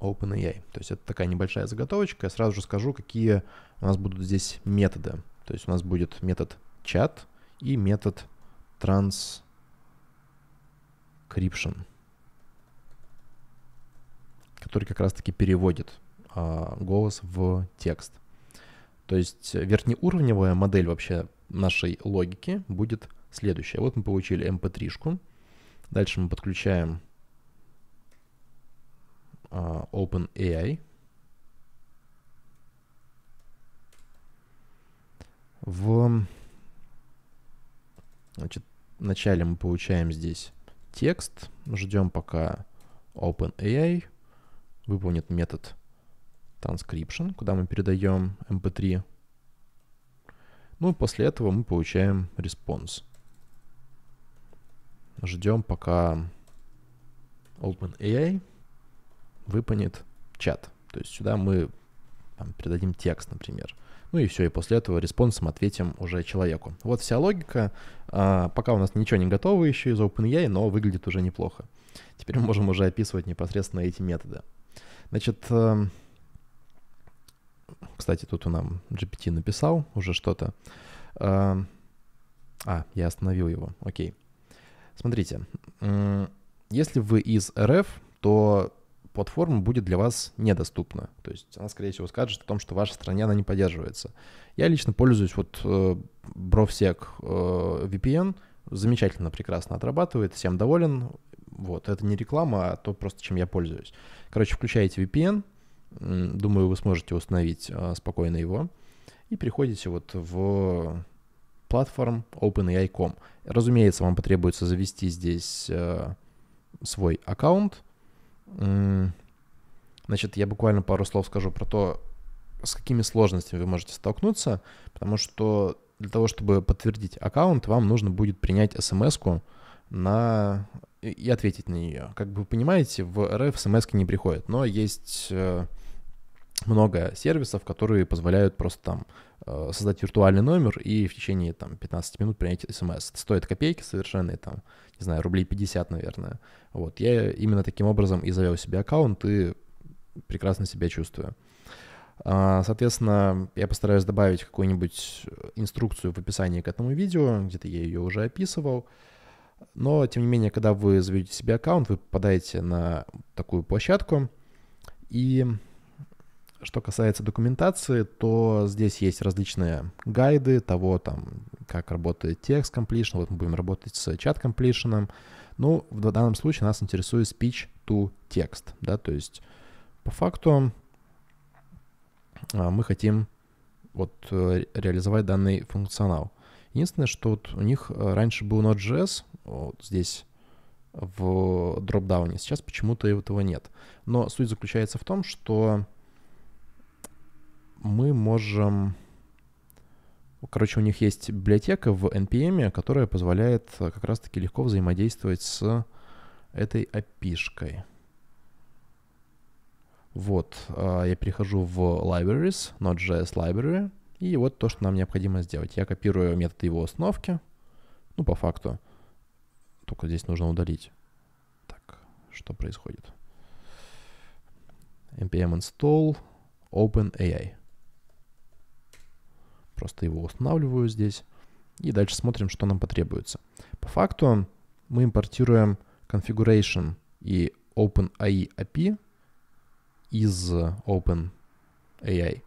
OpenAI. То есть это такая небольшая заготовочка. Я сразу же скажу, какие у нас будут здесь методы. То есть у нас будет метод чат и метод transcription, который как раз-таки переводит а, голос в текст. То есть верхнеуровневая модель вообще нашей логики будет следующая. Вот мы получили mp3-шку, Дальше мы подключаем uh, OpenAI. В значит, вначале мы получаем здесь текст, ждем пока OpenAI выполнит метод transcription, куда мы передаем mp3. Эм ну и после этого мы получаем response ждем, пока OpenAI выполнит чат. То есть сюда мы там, передадим текст, например. Ну и все, и после этого респонсом ответим уже человеку. Вот вся логика. А, пока у нас ничего не готово еще из OpenAI, но выглядит уже неплохо. Теперь мы можем уже описывать непосредственно эти методы. Значит, э, кстати, тут у нам GPT написал уже что-то. Э, а, я остановил его, окей. Okay. Смотрите, если вы из РФ, то платформа будет для вас недоступна. То есть она, скорее всего, скажет о том, что в вашей стране она не поддерживается. Я лично пользуюсь вот э, BrovSec э, VPN, замечательно, прекрасно отрабатывает, всем доволен. Вот, это не реклама, а то просто, чем я пользуюсь. Короче, включаете VPN, думаю, вы сможете установить э, спокойно его, и приходите вот в platform openai.com. Разумеется, вам потребуется завести здесь э, свой аккаунт. Значит, я буквально пару слов скажу про то, с какими сложностями вы можете столкнуться, потому что для того, чтобы подтвердить аккаунт, вам нужно будет принять смс на... и ответить на нее. Как вы понимаете, в РФ смс не приходят, но есть э, много сервисов, которые позволяют просто там Э, создать виртуальный номер и в течение там 15 минут принять смс. Это стоит копейки совершенно, и, там, не знаю, рублей 50, наверное. Вот, я именно таким образом и завел себе аккаунт и прекрасно себя чувствую. А, соответственно, я постараюсь добавить какую-нибудь инструкцию в описании к этому видео, где-то я ее уже описывал. Но, тем не менее, когда вы заведете себе аккаунт, вы попадаете на такую площадку, и что касается документации, то здесь есть различные гайды того, там, как работает текст completion, вот мы будем работать с чат completion. Ну, в данном случае нас интересует speech to текст, да, то есть по факту а, мы хотим вот э, реализовать данный функционал. Единственное, что вот у них э, раньше был Node.js, вот здесь в дропдауне, сейчас почему-то этого нет. Но суть заключается в том, что мы можем... Короче, у них есть библиотека в NPM, которая позволяет э, как раз-таки легко взаимодействовать с этой api Вот, э, я перехожу в libraries, Node.js library, и вот то, что нам необходимо сделать. Я копирую метод его установки, ну, по факту. Только здесь нужно удалить. Так, что происходит? npm install openai. Просто его устанавливаю здесь и дальше смотрим, что нам потребуется. По факту мы импортируем configuration и OpenAI API из OpenAI.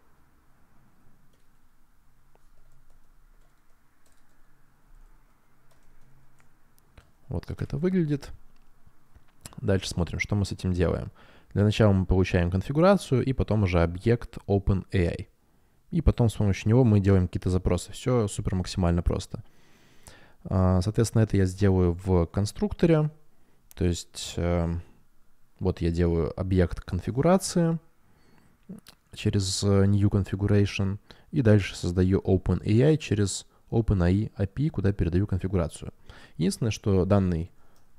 Вот как это выглядит. Дальше смотрим, что мы с этим делаем. Для начала мы получаем конфигурацию и потом уже объект OpenAI. И потом с помощью него мы делаем какие-то запросы. Все супер максимально просто. А, соответственно, это я сделаю в конструкторе. То есть э, вот я делаю объект конфигурации через э, new configuration и дальше создаю OpenAI через OpenAI API, куда передаю конфигурацию. Единственное, что данный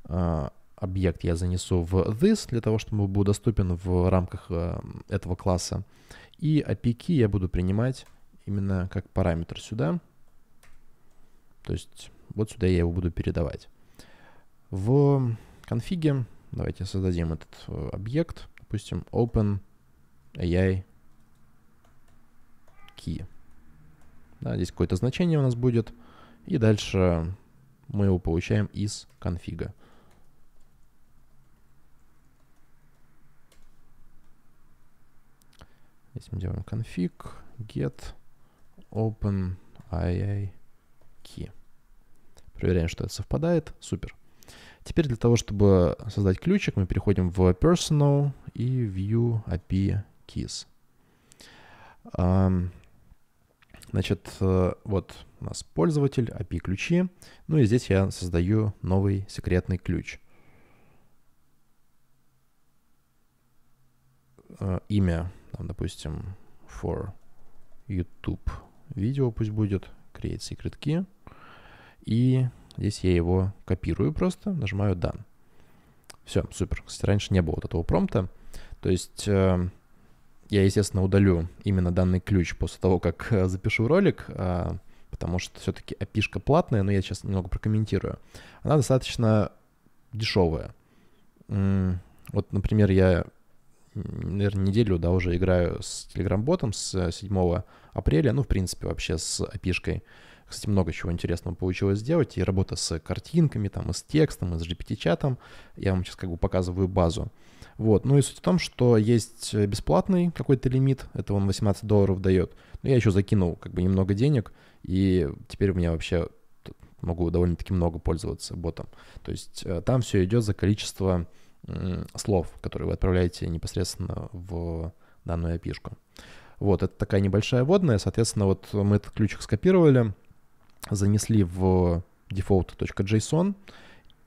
э, объект я занесу в this для того, чтобы был доступен в рамках этого класса. И опеки я буду принимать именно как параметр сюда. То есть вот сюда я его буду передавать. В конфиге давайте создадим этот э, объект, допустим, open AI key. Да, здесь какое-то значение у нас будет. И дальше мы его получаем из конфига. Здесь мы делаем config get open II key. Проверяем, что это совпадает. Супер. Теперь для того, чтобы создать ключик, мы переходим в Personal и View API Keys. Значит, э, вот у нас пользователь, API ключи. Ну и здесь я создаю новый секретный ключ. Э, имя там, допустим, for YouTube видео пусть будет, create secret key, и здесь я его копирую просто, нажимаю done. Все, супер. Кстати, раньше не было вот этого промпта, то есть э, я, естественно, удалю именно данный ключ после того, как э, запишу ролик, э, потому что все-таки api платная, но я сейчас немного прокомментирую. Она достаточно дешевая. вот, например, я наверное, неделю, да, уже играю с Telegram-ботом с 7 э, апреля, ну, в принципе, вообще с опишкой. Кстати, много чего интересного получилось сделать, и работа с картинками, там, и с текстом, и с GPT-чатом. Я вам сейчас как бы показываю базу. Вот, ну и суть в том, что есть бесплатный какой-то лимит, это он 18 долларов дает. Но я еще закинул как бы немного денег, и теперь у меня вообще могу довольно-таки много пользоваться ботом. То есть э, там все идет за количество слов, которые вы отправляете непосредственно в данную api -шку. Вот, это такая небольшая водная. Соответственно, вот мы этот ключик скопировали, занесли в default.json.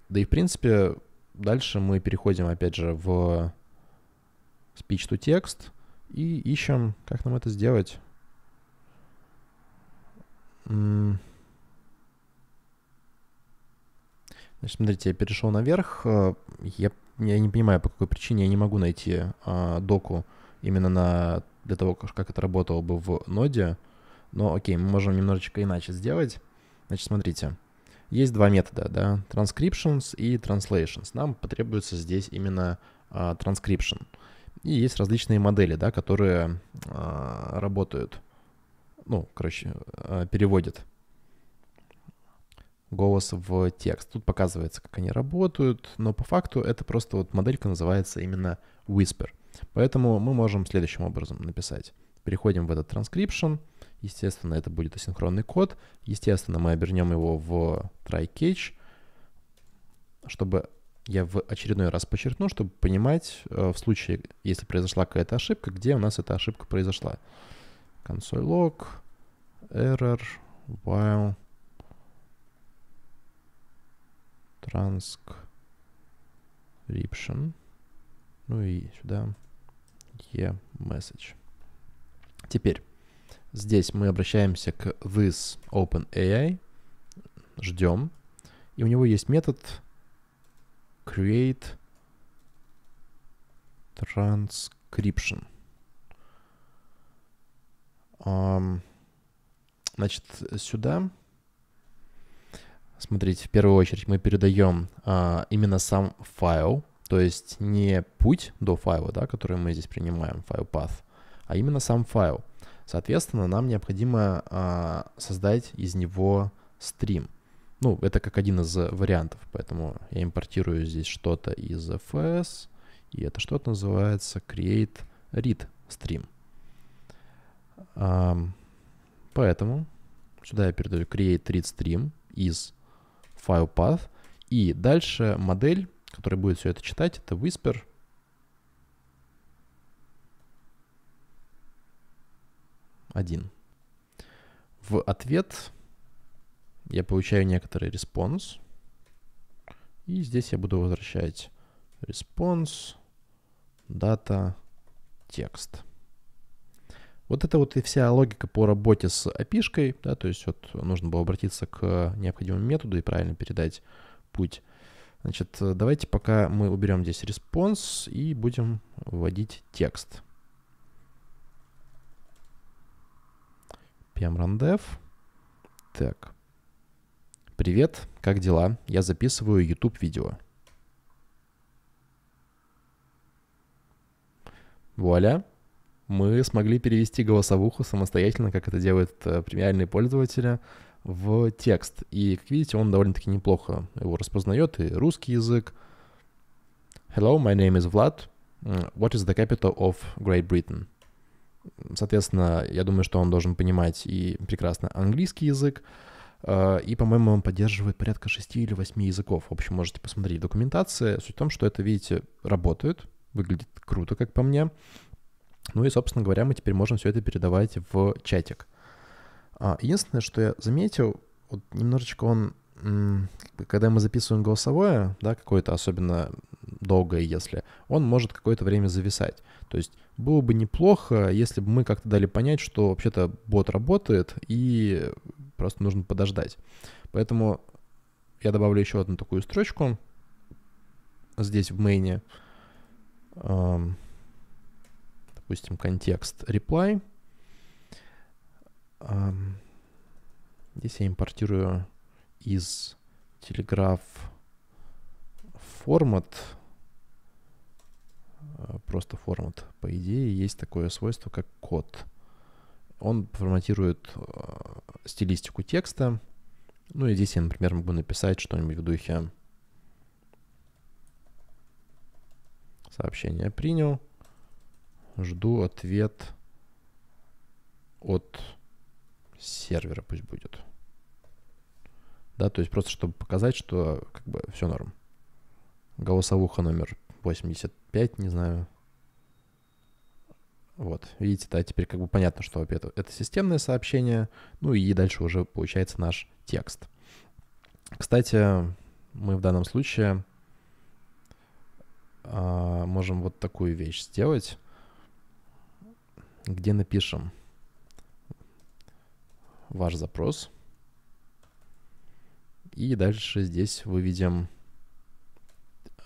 Да и, в принципе, дальше мы переходим, опять же, в speech-to-text и ищем, как нам это сделать. Значит, смотрите, я перешел наверх. Э, я я не понимаю, по какой причине я не могу найти а, доку именно на для того, как это работало бы в ноде. Но окей, мы можем немножечко иначе сделать. Значит, смотрите. Есть два метода, да, transcriptions и translations. Нам потребуется здесь именно а, transcription. И есть различные модели, да, которые а, работают, ну, короче, а, переводят голос в текст. Тут показывается, как они работают, но по факту это просто вот моделька называется именно Whisper. Поэтому мы можем следующим образом написать. Переходим в этот transcription. Естественно, это будет асинхронный код. Естественно, мы обернем его в try-catch, чтобы я в очередной раз подчеркну, чтобы понимать э, в случае, если произошла какая-то ошибка, где у нас эта ошибка произошла. Console log, error, while, transcription, ну и сюда e-message. Теперь здесь мы обращаемся к this OpenAI, ждем, и у него есть метод create transcription. Um, значит, сюда Смотрите, в первую очередь мы передаем а, именно сам файл, то есть не путь до файла, да, который мы здесь принимаем, файл path, а именно сам файл. Соответственно, нам необходимо а, создать из него стрим. Ну, это как один из вариантов, поэтому я импортирую здесь что-то из FS, и это что-то называется create read stream. А, поэтому сюда я передаю create read stream из file path. И дальше модель, которая будет все это читать, это Whisper. Один. В ответ я получаю некоторый response И здесь я буду возвращать response data текст. Вот это вот и вся логика по работе с api да, то есть вот нужно было обратиться к необходимому методу и правильно передать путь. Значит, давайте пока мы уберем здесь response и будем вводить текст. pmrundev. Так. Привет, как дела? Я записываю YouTube видео. Вуаля мы смогли перевести голосовуху самостоятельно, как это делают э, премиальные пользователи, в текст. И, как видите, он довольно-таки неплохо его распознает, и русский язык. Hello, my name is Vlad. What is the capital of Great Britain? Соответственно, я думаю, что он должен понимать и прекрасно английский язык, э, и, по-моему, он поддерживает порядка 6 или 8 языков. В общем, можете посмотреть документацию. Суть в том, что это, видите, работает, выглядит круто, как по мне. Ну и, собственно говоря, мы теперь можем все это передавать в чатик. А, единственное, что я заметил, вот немножечко он, когда мы записываем голосовое, да, какое-то особенно долгое, если, он может какое-то время зависать. То есть было бы неплохо, если бы мы как-то дали понять, что вообще-то бот работает и просто нужно подождать. Поэтому я добавлю еще одну такую строчку здесь в мейне допустим, контекст reply. Здесь я импортирую из Telegraph формат, а, просто формат, по идее, есть такое свойство, как код. Он форматирует а, стилистику текста. Ну и здесь я, например, могу написать что-нибудь в духе сообщение принял. Жду ответ от сервера пусть будет. Да, то есть просто чтобы показать, что как бы все норм. Голосовуха номер 85, не знаю. Вот, видите, да, теперь как бы понятно, что это, это системное сообщение, ну и дальше уже получается наш текст. Кстати, мы в данном случае э, можем вот такую вещь сделать где напишем ваш запрос. И дальше здесь выведем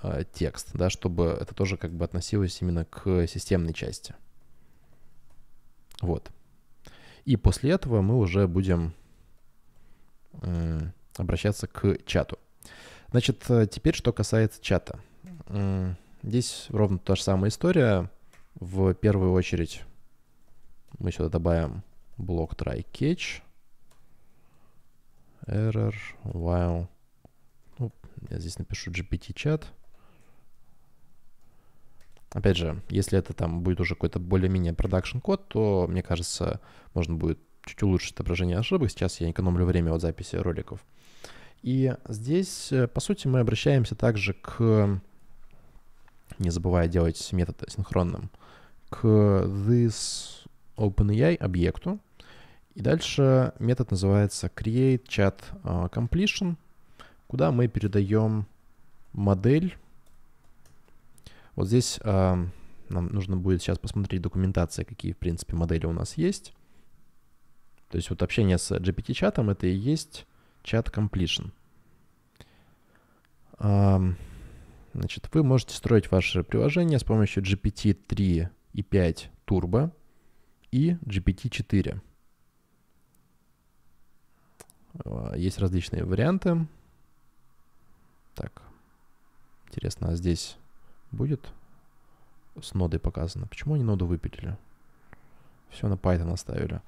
а, текст, да, чтобы это тоже как бы относилось именно к системной части. Вот. И после этого мы уже будем э, обращаться к чату. Значит, э, теперь что касается чата. Здесь ровно та же самая история. В первую очередь мы сюда добавим блок try catch. Error while. Ну, я здесь напишу GPT-чат. Опять же, если это там будет уже какой-то более-менее продакшн код, то, мне кажется, можно будет чуть улучшить отображение ошибок. Сейчас я экономлю время от записи роликов. И здесь, э, по сути, мы обращаемся также к, не забывая делать метод синхронным, к this OpenAI объекту. И дальше метод называется create chat а, completion, куда мы передаем модель. Вот здесь а, нам нужно будет сейчас посмотреть документация, какие, в принципе, модели у нас есть. То есть вот общение с GPT-чатом — это и есть чат completion. А, значит, вы можете строить ваше приложение с помощью GPT 3 и 5 Turbo — и GPT-4. А, есть различные варианты. Так, интересно, а здесь будет с нодой показано? Почему они ноду выпилили? Все на Python оставили.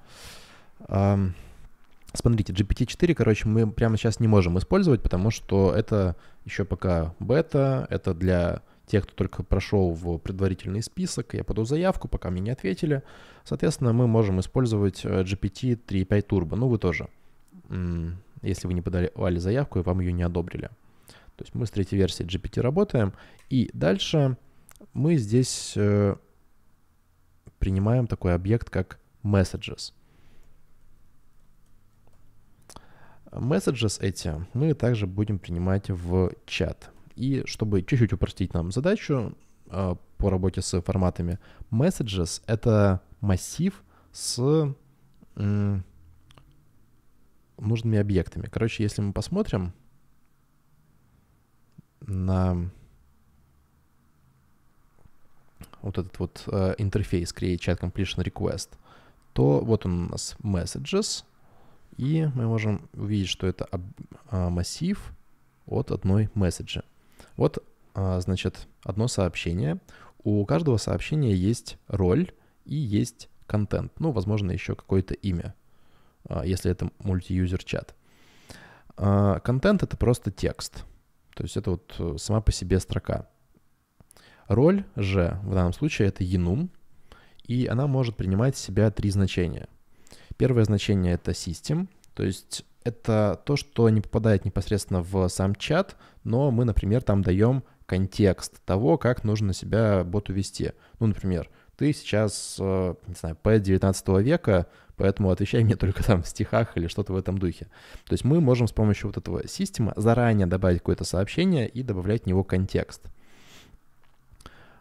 смотрите, GPT-4, короче, мы прямо сейчас не можем использовать, потому что это еще пока бета, это для тех, кто только прошел в предварительный список. Я подал заявку, пока мне не ответили. Соответственно, мы можем использовать э, GPT 3.5 Turbo. Ну, вы тоже, если вы не подали заявку и вам ее не одобрили. То есть мы с третьей версией GPT работаем. И дальше мы здесь э, принимаем такой объект, как messages. Messages эти мы также будем принимать в чат. И чтобы чуть-чуть упростить нам задачу э, по работе с форматами, messages — это массив с э, нужными объектами. Короче, если мы посмотрим на вот этот вот э, интерфейс Create Chat Completion Request, то вот он у нас messages, и мы можем увидеть, что это э, массив от одной месседжа. Вот, а, значит, одно сообщение. У каждого сообщения есть роль и есть контент. Ну, возможно, еще какое-то имя, а, если это мультиюзер чат. А, контент — это просто текст. То есть это вот э, сама по себе строка. Роль же в данном случае это enum, и она может принимать в себя три значения. Первое значение — это system, то есть это то, что не попадает непосредственно в сам чат, но мы, например, там даем контекст того, как нужно себя боту вести. Ну, например, ты сейчас, э, не знаю, поэт 19 века, поэтому отвечай мне только там в стихах или что-то в этом духе. То есть мы можем с помощью вот этого системы заранее добавить какое-то сообщение и добавлять в него контекст.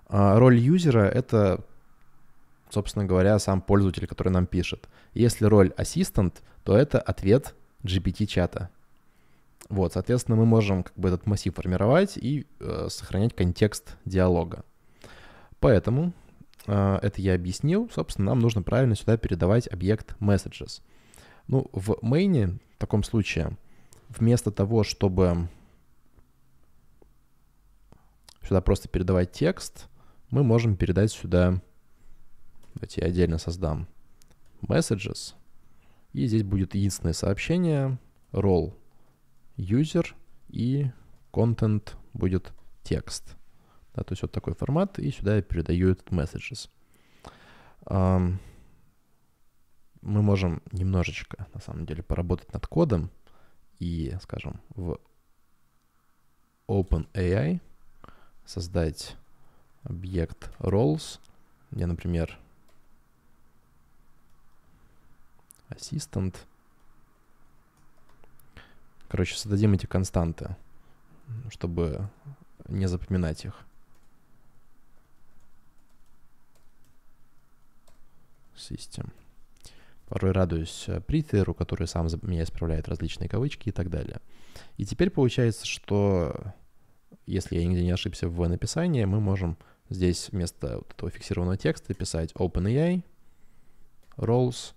А, роль юзера — это, собственно говоря, сам пользователь, который нам пишет. Если роль ассистент, то это ответ GPT-чата. Вот, соответственно, мы можем как бы этот массив формировать и э, сохранять контекст диалога. Поэтому э, это я объяснил. Собственно, нам нужно правильно сюда передавать объект messages. Ну, в мейне в таком случае вместо того, чтобы сюда просто передавать текст, мы можем передать сюда, давайте я отдельно создам messages, и здесь будет единственное сообщение role user и content будет текст. Да, то есть вот такой формат, и сюда я передаю этот messages. Um, мы можем немножечко, на самом деле, поработать над кодом и, скажем, в OpenAI создать объект roles, я например, Assistant. Короче, создадим эти константы, чтобы не запоминать их. System. Порой радуюсь э, притеру, который сам меня исправляет различные кавычки и так далее. И теперь получается, что если я нигде не ошибся в написании, мы можем здесь вместо вот этого фиксированного текста писать OpenAI, roles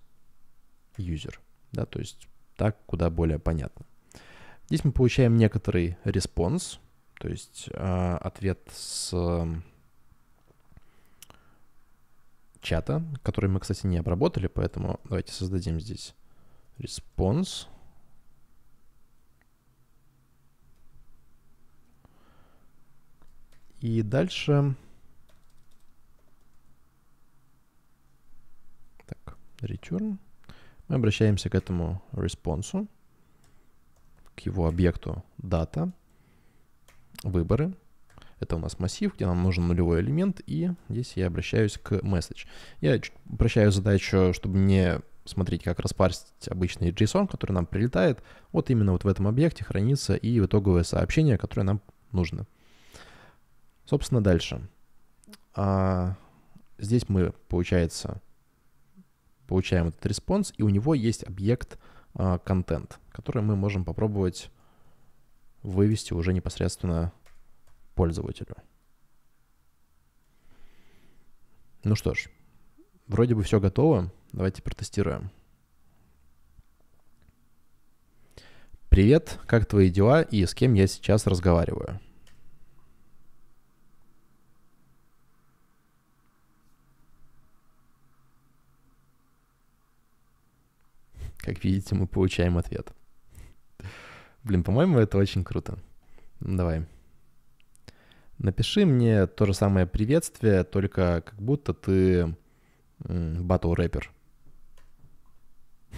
юзер, да, то есть так куда более понятно. Здесь мы получаем некоторый респонс, то есть а, ответ с чата, который мы, кстати, не обработали, поэтому давайте создадим здесь респонс. И дальше... Так, return. Мы обращаемся к этому респонсу, к его объекту дата, выборы. Это у нас массив, где нам нужен нулевой элемент, и здесь я обращаюсь к message. Я упрощаю задачу, чтобы не смотреть, как распарсить обычный JSON, который нам прилетает. Вот именно вот в этом объекте хранится и итоговое сообщение, которое нам нужно. Собственно, дальше. А, здесь мы, получается, получаем этот респонс, и у него есть объект а, контент, который мы можем попробовать вывести уже непосредственно пользователю. Ну что ж, вроде бы все готово. Давайте протестируем. Привет, как твои дела и с кем я сейчас разговариваю? Как видите, мы получаем ответ. Блин, по-моему, это очень круто. Ну, давай. Напиши мне то же самое приветствие, только как будто ты батл-рэпер. [LAUGHS]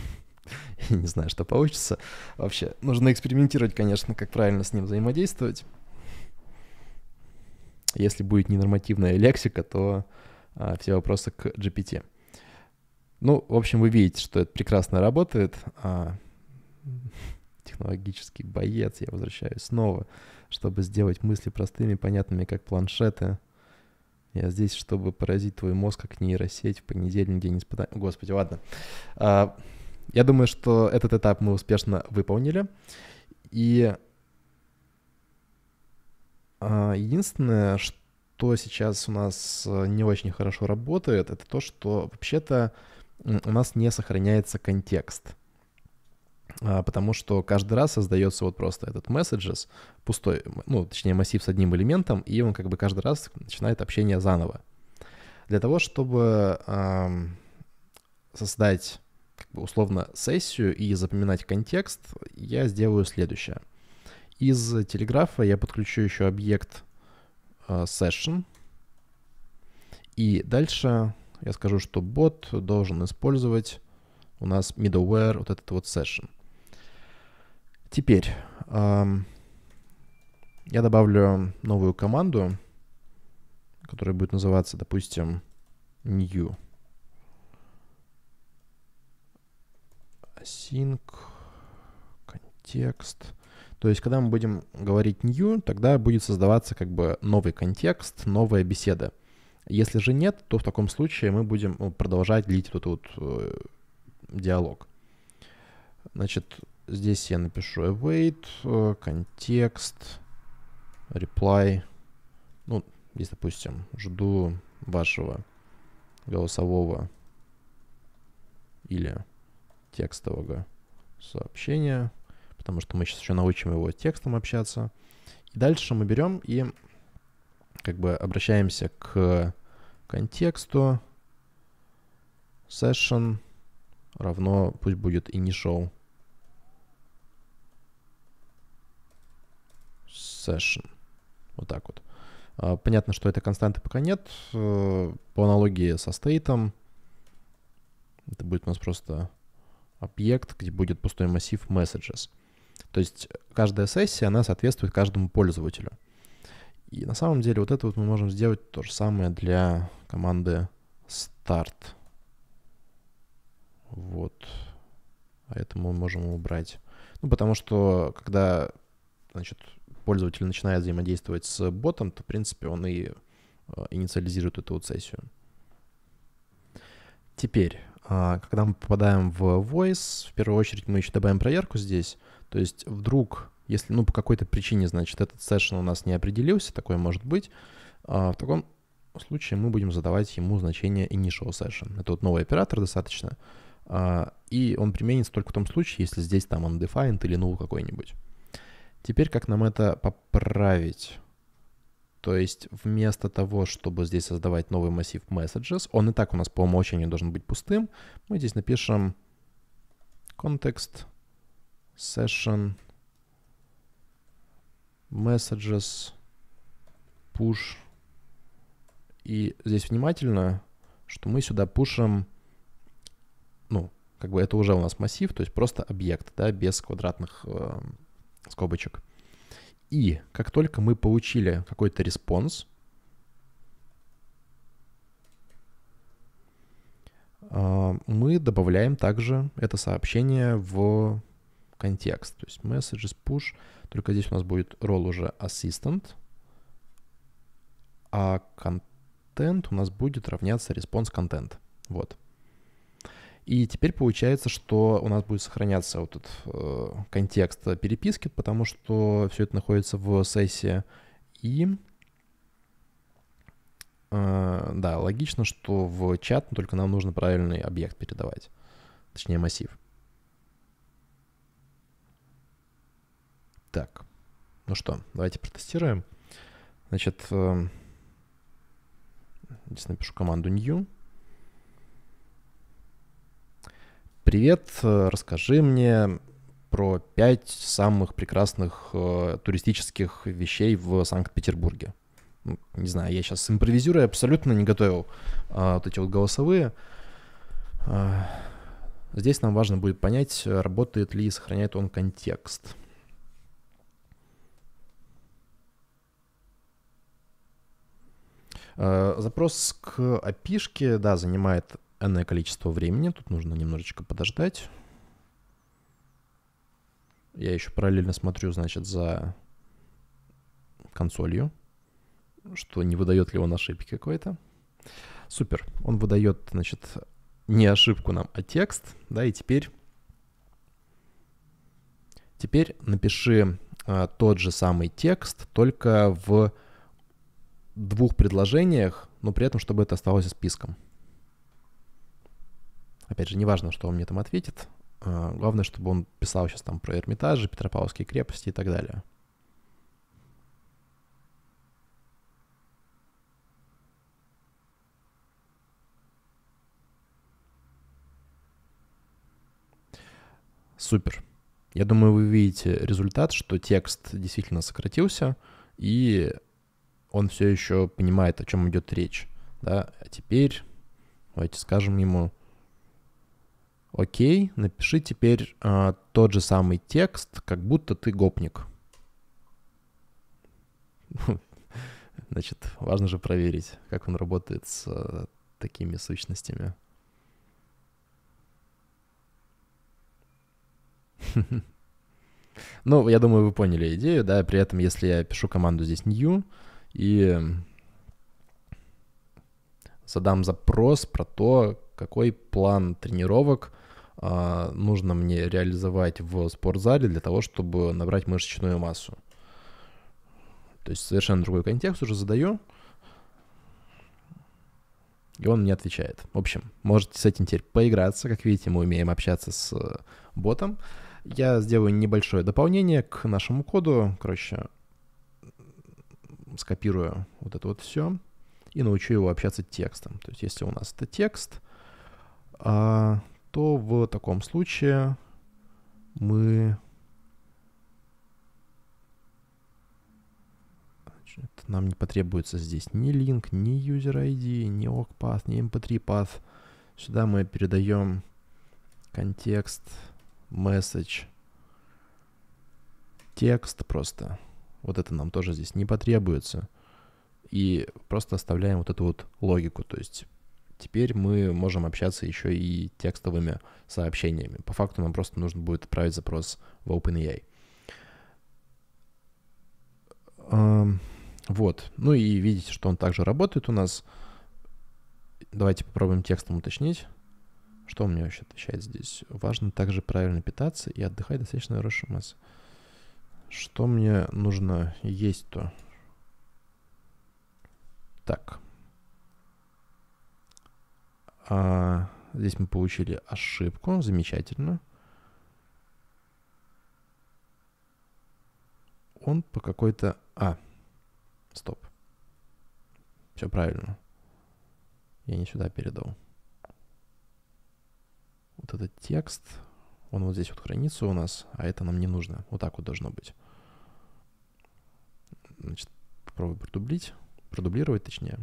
Я не знаю, что получится. Вообще, нужно экспериментировать, конечно, как правильно с ним взаимодействовать. Если будет ненормативная лексика, то а, все вопросы к GPT. Ну, в общем, вы видите, что это прекрасно работает. А, технологический боец, я возвращаюсь снова, чтобы сделать мысли простыми, понятными, как планшеты. Я здесь, чтобы поразить твой мозг, как нейросеть в понедельник, день испытаний. Господи, ладно. А, я думаю, что этот этап мы успешно выполнили. И а, единственное, что сейчас у нас э, не очень хорошо работает, это то, что вообще-то у нас не сохраняется контекст. А, потому что каждый раз создается вот просто этот messages, пустой, ну, точнее, массив с одним элементом, и он как бы каждый раз начинает общение заново. Для того, чтобы создать как бы условно сессию и запоминать контекст, я сделаю следующее. Из телеграфа я подключу еще объект э, session. И дальше я скажу, что бот должен использовать у нас middleware, вот этот вот session. Теперь эм, я добавлю новую команду, которая будет называться, допустим, new async контекст. То есть, когда мы будем говорить new, тогда будет создаваться как бы новый контекст, новая беседа. Если же нет, то в таком случае мы будем ну, продолжать лить вот этот вот э, диалог. Значит, здесь я напишу await, э, контекст, reply. Ну, здесь, допустим, жду вашего голосового или текстового сообщения, потому что мы сейчас еще научим его текстом общаться. И дальше мы берем и как бы обращаемся к контексту. Session равно, пусть будет initial session. Вот так вот. А, понятно, что этой константы пока нет. Э, по аналогии со стейтом это будет у нас просто объект, где будет пустой массив messages. То есть каждая сессия, она соответствует каждому пользователю. И на самом деле вот это вот мы можем сделать то же самое для команды старт Вот. А это мы можем убрать. Ну, потому что когда, значит, пользователь начинает взаимодействовать с ботом, то, в принципе, он и э, инициализирует эту вот сессию. Теперь, а, когда мы попадаем в voice, в первую очередь мы еще добавим проверку здесь. То есть вдруг если, ну, по какой-то причине, значит, этот сессион у нас не определился, такое может быть, а, в таком случае мы будем задавать ему значение initial session. Это вот новый оператор достаточно, а, и он применится только в том случае, если здесь там undefined или null какой-нибудь. Теперь как нам это поправить? То есть вместо того, чтобы здесь создавать новый массив messages, он и так у нас по умолчанию должен быть пустым, мы здесь напишем context session messages, push. И здесь внимательно, что мы сюда пушим, ну, как бы это уже у нас массив, то есть просто объект, да, без квадратных э, скобочек. И как только мы получили какой-то респонс, э, мы добавляем также это сообщение в контекст. То есть messages push — только здесь у нас будет роль уже assistant, а контент у нас будет равняться response content. Вот. И теперь получается, что у нас будет сохраняться вот этот э, контекст переписки, потому что все это находится в сессии. И э, да, логично, что в чат только нам нужно правильный объект передавать, точнее массив. Так, ну что, давайте протестируем. Значит, эм, здесь напишу команду new. Привет, э, расскажи мне про пять самых прекрасных э, туристических вещей в Санкт-Петербурге. не знаю, я сейчас импровизирую, абсолютно не готовил э, вот эти вот голосовые. здесь нам важно будет понять, работает ли и сохраняет он контекст. Э, запрос к API, да, занимает энное количество времени. Тут нужно немножечко подождать. Я еще параллельно смотрю, значит, за консолью, что не выдает ли он ошибки какой-то. Супер. Он выдает, значит, не ошибку нам, а текст. Да, и теперь, теперь напиши э, тот же самый текст, только в двух предложениях, но при этом, чтобы это осталось списком. Опять же, неважно, что он мне там ответит. А, главное, чтобы он писал сейчас там про Эрмитажи, Петропавловские крепости и так далее. Супер. Я думаю, вы видите результат, что текст действительно сократился, и он все еще понимает, о чем идет речь. Да? А теперь давайте скажем ему, окей, напиши теперь э, тот же самый текст, как будто ты гопник. [LAUGHS] Значит, важно же проверить, как он работает с э, такими сущностями. [LAUGHS] Ну, я думаю, вы поняли идею, да, при этом, если я пишу команду здесь new, и задам запрос про то, какой план тренировок э, нужно мне реализовать в спортзале для того, чтобы набрать мышечную массу. То есть совершенно другой контекст уже задаю. И он мне отвечает. В общем, можете с этим теперь поиграться. Как видите, мы умеем общаться с ботом. Я сделаю небольшое дополнение к нашему коду. Короче, скопирую вот это вот все и научу его общаться текстом. То есть если у нас это текст, а, то в таком случае мы... Значит, нам не потребуется здесь ни link, ни user ID, ни awk path, ни mp3 path. Сюда мы передаем контекст, message, текст просто. Вот это нам тоже здесь не потребуется. И просто оставляем вот эту вот логику. То есть теперь мы можем общаться еще и текстовыми сообщениями. По факту нам просто нужно будет отправить запрос в OpenAI. Вот. Ну и видите, что он также работает у нас. Давайте попробуем текстом уточнить. Что у меня вообще отвечает здесь? Важно также правильно питаться и отдыхать достаточно хорошую массу. Что мне нужно есть-то? Так. А, здесь мы получили ошибку. Замечательно. Он по какой-то... А, стоп. Все правильно. Я не сюда передал. Вот этот текст, он вот здесь вот хранится у нас, а это нам не нужно. Вот так вот должно быть. Значит, попробую продублить, продублировать точнее.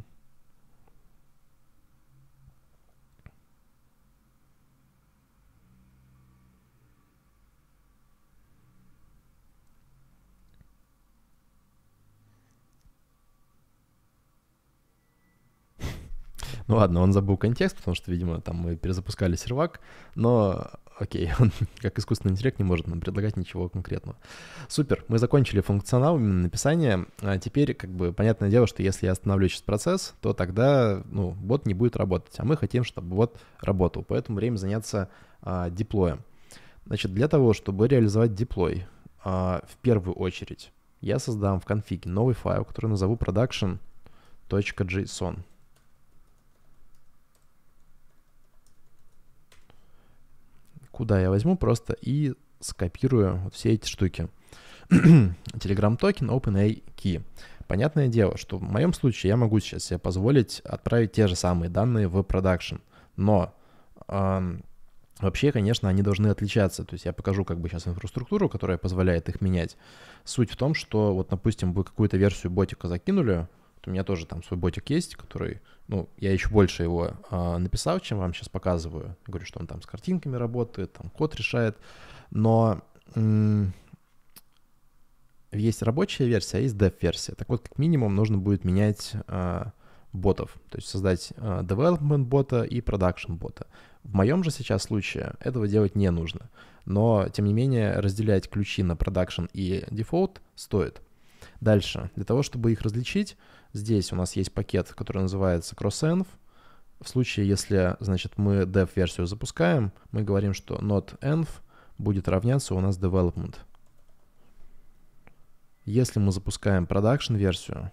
[LAUGHS] Ну ладно, он забыл контекст, потому что, видимо, там мы перезапускали сервак, но Окей, [LAUGHS] он как искусственный интеллект не может нам предлагать ничего конкретного. Супер, мы закончили функционал именно написания. А теперь, как бы, понятное дело, что если я остановлю сейчас процесс, то тогда, ну, бот не будет работать. А мы хотим, чтобы бот работал. Поэтому время заняться а, диплоем. Значит, для того, чтобы реализовать диплой, а, в первую очередь я создам в конфиге новый файл, который назову production.json. куда я возьму просто и скопирую вот все эти штуки. [CLEARS THROAT] Telegram токен OpenAI Key. Понятное дело, что в моем случае я могу сейчас себе позволить отправить те же самые данные в продакшн, но э, вообще, конечно, они должны отличаться. То есть я покажу как бы сейчас инфраструктуру, которая позволяет их менять. Суть в том, что вот, допустим, вы какую-то версию ботика закинули, у меня тоже там свой ботик есть, который, ну, я еще больше его э, написал, чем вам сейчас показываю. Говорю, что он там с картинками работает, там код решает. Но м- есть рабочая версия, а есть dev-версия. Так вот, как минимум, нужно будет менять э, ботов, то есть создать э, development бота и production бота. В моем же сейчас случае этого делать не нужно, но, тем не менее, разделять ключи на production и default стоит. Дальше, для того, чтобы их различить, Здесь у нас есть пакет, который называется crossenv. В случае, если, значит, мы dev-версию запускаем, мы говорим, что not_env будет равняться у нас development. Если мы запускаем production-версию,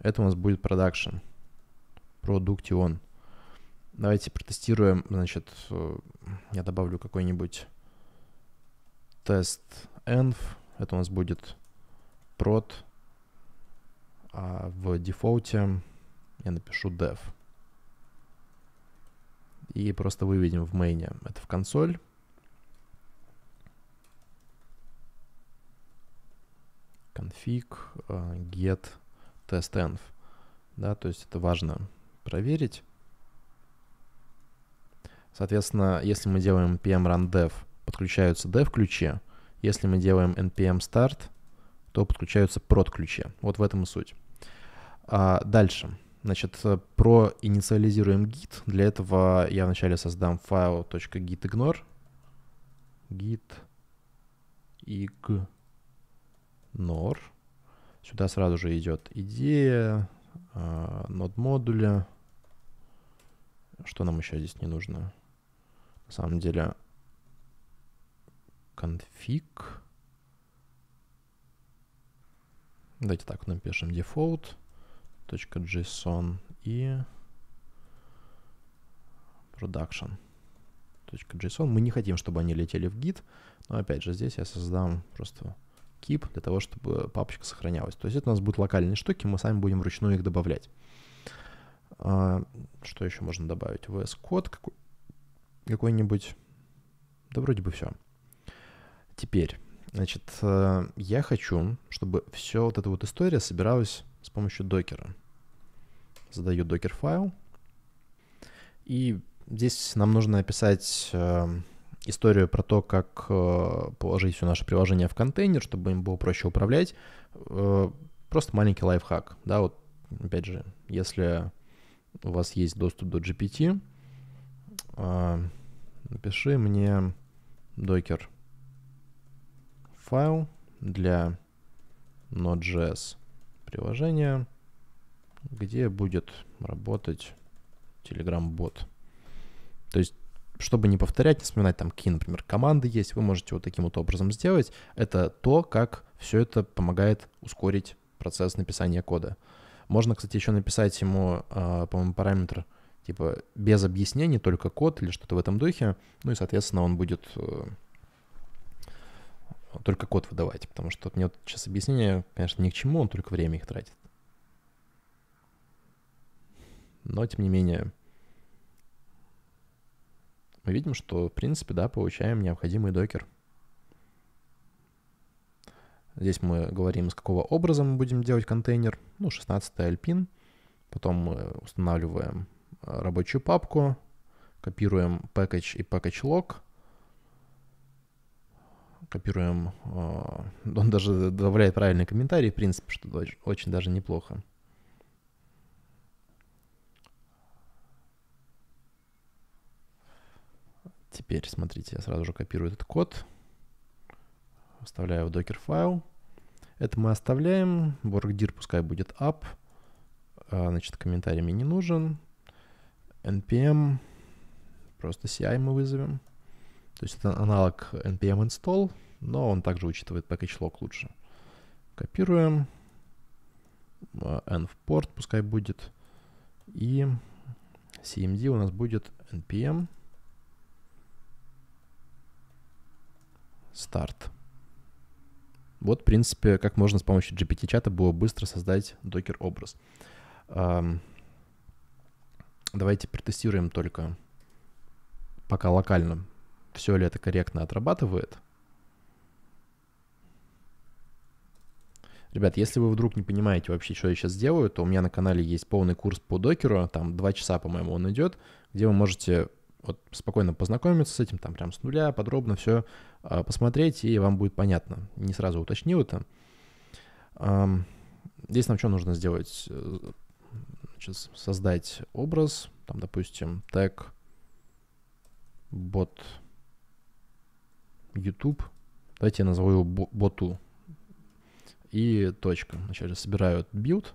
это у нас будет production. Production. Давайте протестируем, значит, э, я добавлю какой-нибудь тест env. Это у нас будет prod а в дефолте я напишу dev. И просто выведем в мейне это в консоль. config а, get testenv. Да, то есть это важно проверить. Соответственно, если мы делаем npm run dev, подключаются dev ключи. Если мы делаем npm start, то подключаются prod ключи. Вот в этом и суть. А, дальше. Значит, э, про инициализируем git. Для этого я вначале создам файл .gitignore. git ignore. Сюда сразу же идет идея, э, нод модуля. Что нам еще здесь не нужно? На самом деле конфиг. Давайте так напишем default. .json и production. .json. Мы не хотим, чтобы они летели в git, но опять же здесь я создам просто keep для того, чтобы папочка сохранялась. То есть это у нас будут локальные штуки, мы сами будем вручную их добавлять. А, что еще можно добавить? VS Code какой-нибудь. Да вроде бы все. Теперь, значит, э, я хочу, чтобы все вот эта вот история собиралась с помощью докера. Задаю докер файл. И здесь нам нужно описать э, историю про то, как э, положить все наше приложение в контейнер, чтобы им было проще управлять. Э, просто маленький лайфхак. Да, вот опять же, если у вас есть доступ до GPT, э, напиши мне докер файл для Node.js приложение, где будет работать Telegram-бот. То есть, чтобы не повторять, не вспоминать там, какие, например, команды есть, вы можете вот таким вот образом сделать. Это то, как все это помогает ускорить процесс написания кода. Можно, кстати, еще написать ему, а, по-моему, параметр типа без объяснений, только код или что-то в этом духе. Ну и, соответственно, он будет э, только код выдавать, потому что вот мне вот сейчас объяснение, конечно, ни к чему, он только время их тратит. Но, тем не менее, мы видим, что, в принципе, да, получаем необходимый докер. Здесь мы говорим, с какого образа мы будем делать контейнер. Ну, 16 Alpine. Потом мы устанавливаем рабочую папку, копируем package и package log — копируем, э, он даже добавляет правильный комментарий, в принципе, что очень, даже неплохо. Теперь, смотрите, я сразу же копирую этот код, вставляю в Docker файл. Это мы оставляем, workdir пускай будет up, а, значит, комментарий мне не нужен, npm, просто CI мы вызовем. То есть это аналог npm install, но он также учитывает package log лучше. Копируем. А, n в порт пускай будет. И cmd у нас будет npm start. Вот, в принципе, как можно с помощью GPT-чата было быстро создать докер-образ. Давайте протестируем только пока локально все ли это корректно отрабатывает. Ребят, если вы вдруг не понимаете вообще, что я сейчас делаю, то у меня на канале есть полный курс по докеру, там два часа, по-моему, он идет, где вы можете вот спокойно познакомиться с этим, там прям с нуля, подробно все э, а, посмотреть, и вам будет понятно. Не сразу уточнил это. Эм, здесь нам что нужно сделать? Сейчас э, создать образ, там, допустим, тег, бот, YouTube. Давайте я назову его боту. И точка. Значит, я собираю build,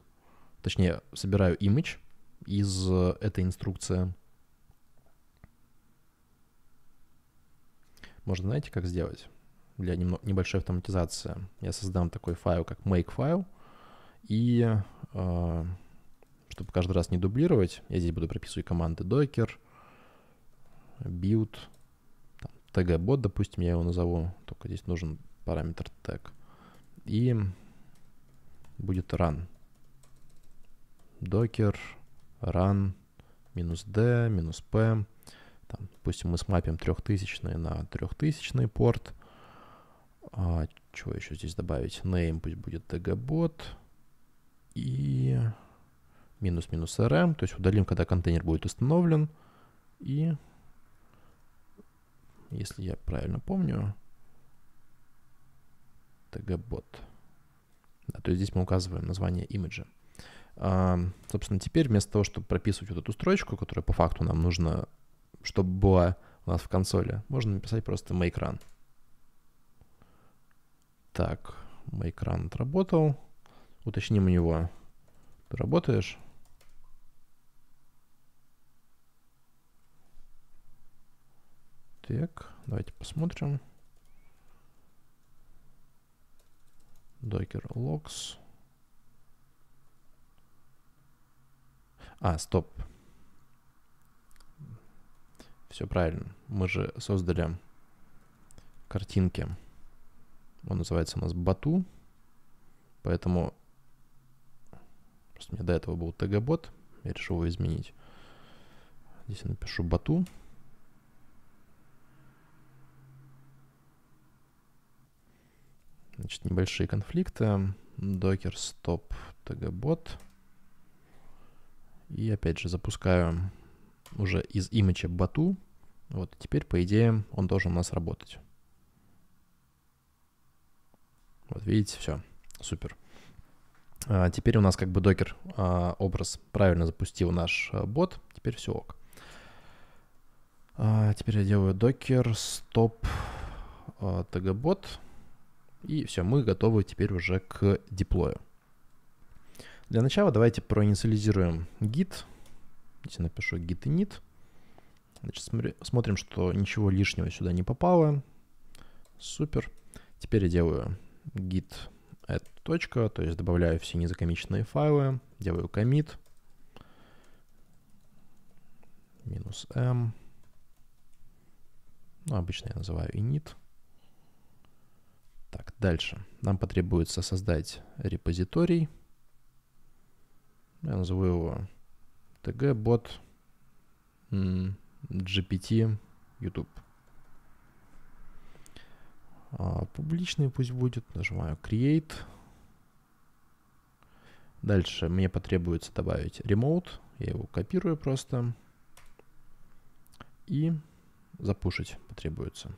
точнее, собираю image из э, этой инструкции. Можно, знаете, как сделать? Для небольшой автоматизации. Я создам такой файл, как makefile, И э, чтобы каждый раз не дублировать, я здесь буду прописывать команды docker, build, tg-бот, допустим, я его назову, только здесь нужен параметр tag. И будет run. Docker run минус d, минус p. Там, допустим, мы смапим трехтысячный на трехтысячный порт. А, чего еще здесь добавить? Name пусть будет tgbot И минус-минус rm, то есть удалим, когда контейнер будет установлен. И если я правильно помню, тгбот. Да, то есть здесь мы указываем название имиджа. А, собственно, теперь вместо того, чтобы прописывать вот эту строчку, которая по факту нам нужна, чтобы была у нас в консоли, можно написать просто make Так, make отработал. Уточним у него. Ты работаешь? Так, давайте посмотрим. Docker logs. А, стоп. Все правильно. Мы же создали картинки. Он называется у нас Бату. Поэтому просто у меня до этого был ТГ-бот. Я решил его изменить. Здесь я напишу Бату. Бату. Значит, небольшие конфликты. Docker stop tgbot. И опять же запускаю уже из имиджа боту Вот теперь, по идее, он должен у нас работать. Вот видите, все, супер. А, теперь у нас как бы докер а, образ правильно запустил наш а, бот, теперь все ок. А, теперь я делаю докер стоп а, и все, мы готовы теперь уже к деплою. Для начала давайте проинициализируем git. Здесь напишу git init. Значит, смотри, смотрим, что ничего лишнего сюда не попало. Супер. Теперь я делаю git add то есть добавляю все незакомиченные файлы, делаю commit, минус m, ну, обычно я называю init, так, дальше. Нам потребуется создать репозиторий. Я назову его tg-bot gpt youtube. А, публичный пусть будет. Нажимаю create. Дальше мне потребуется добавить remote. Я его копирую просто. И запушить потребуется.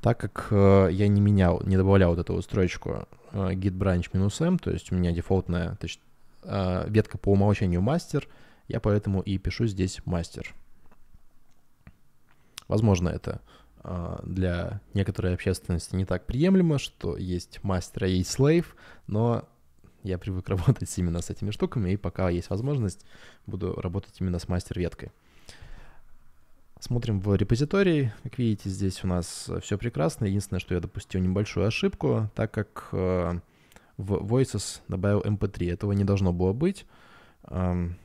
Так как э, я не менял, не добавлял вот эту вот строчку э, git branch минус m, то есть у меня дефолтная точ, э, ветка по умолчанию мастер, я поэтому и пишу здесь мастер. Возможно, это э, для некоторой общественности не так приемлемо, что есть мастер, а есть слейв, но я привык [LAUGHS] работать именно с этими штуками, и пока есть возможность, буду работать именно с мастер-веткой. Смотрим в репозитории, Как видите, здесь у нас э, все прекрасно. Единственное, что я допустил небольшую ошибку, так как э, в Voices добавил mp3. Эм Этого не должно было быть. Эм,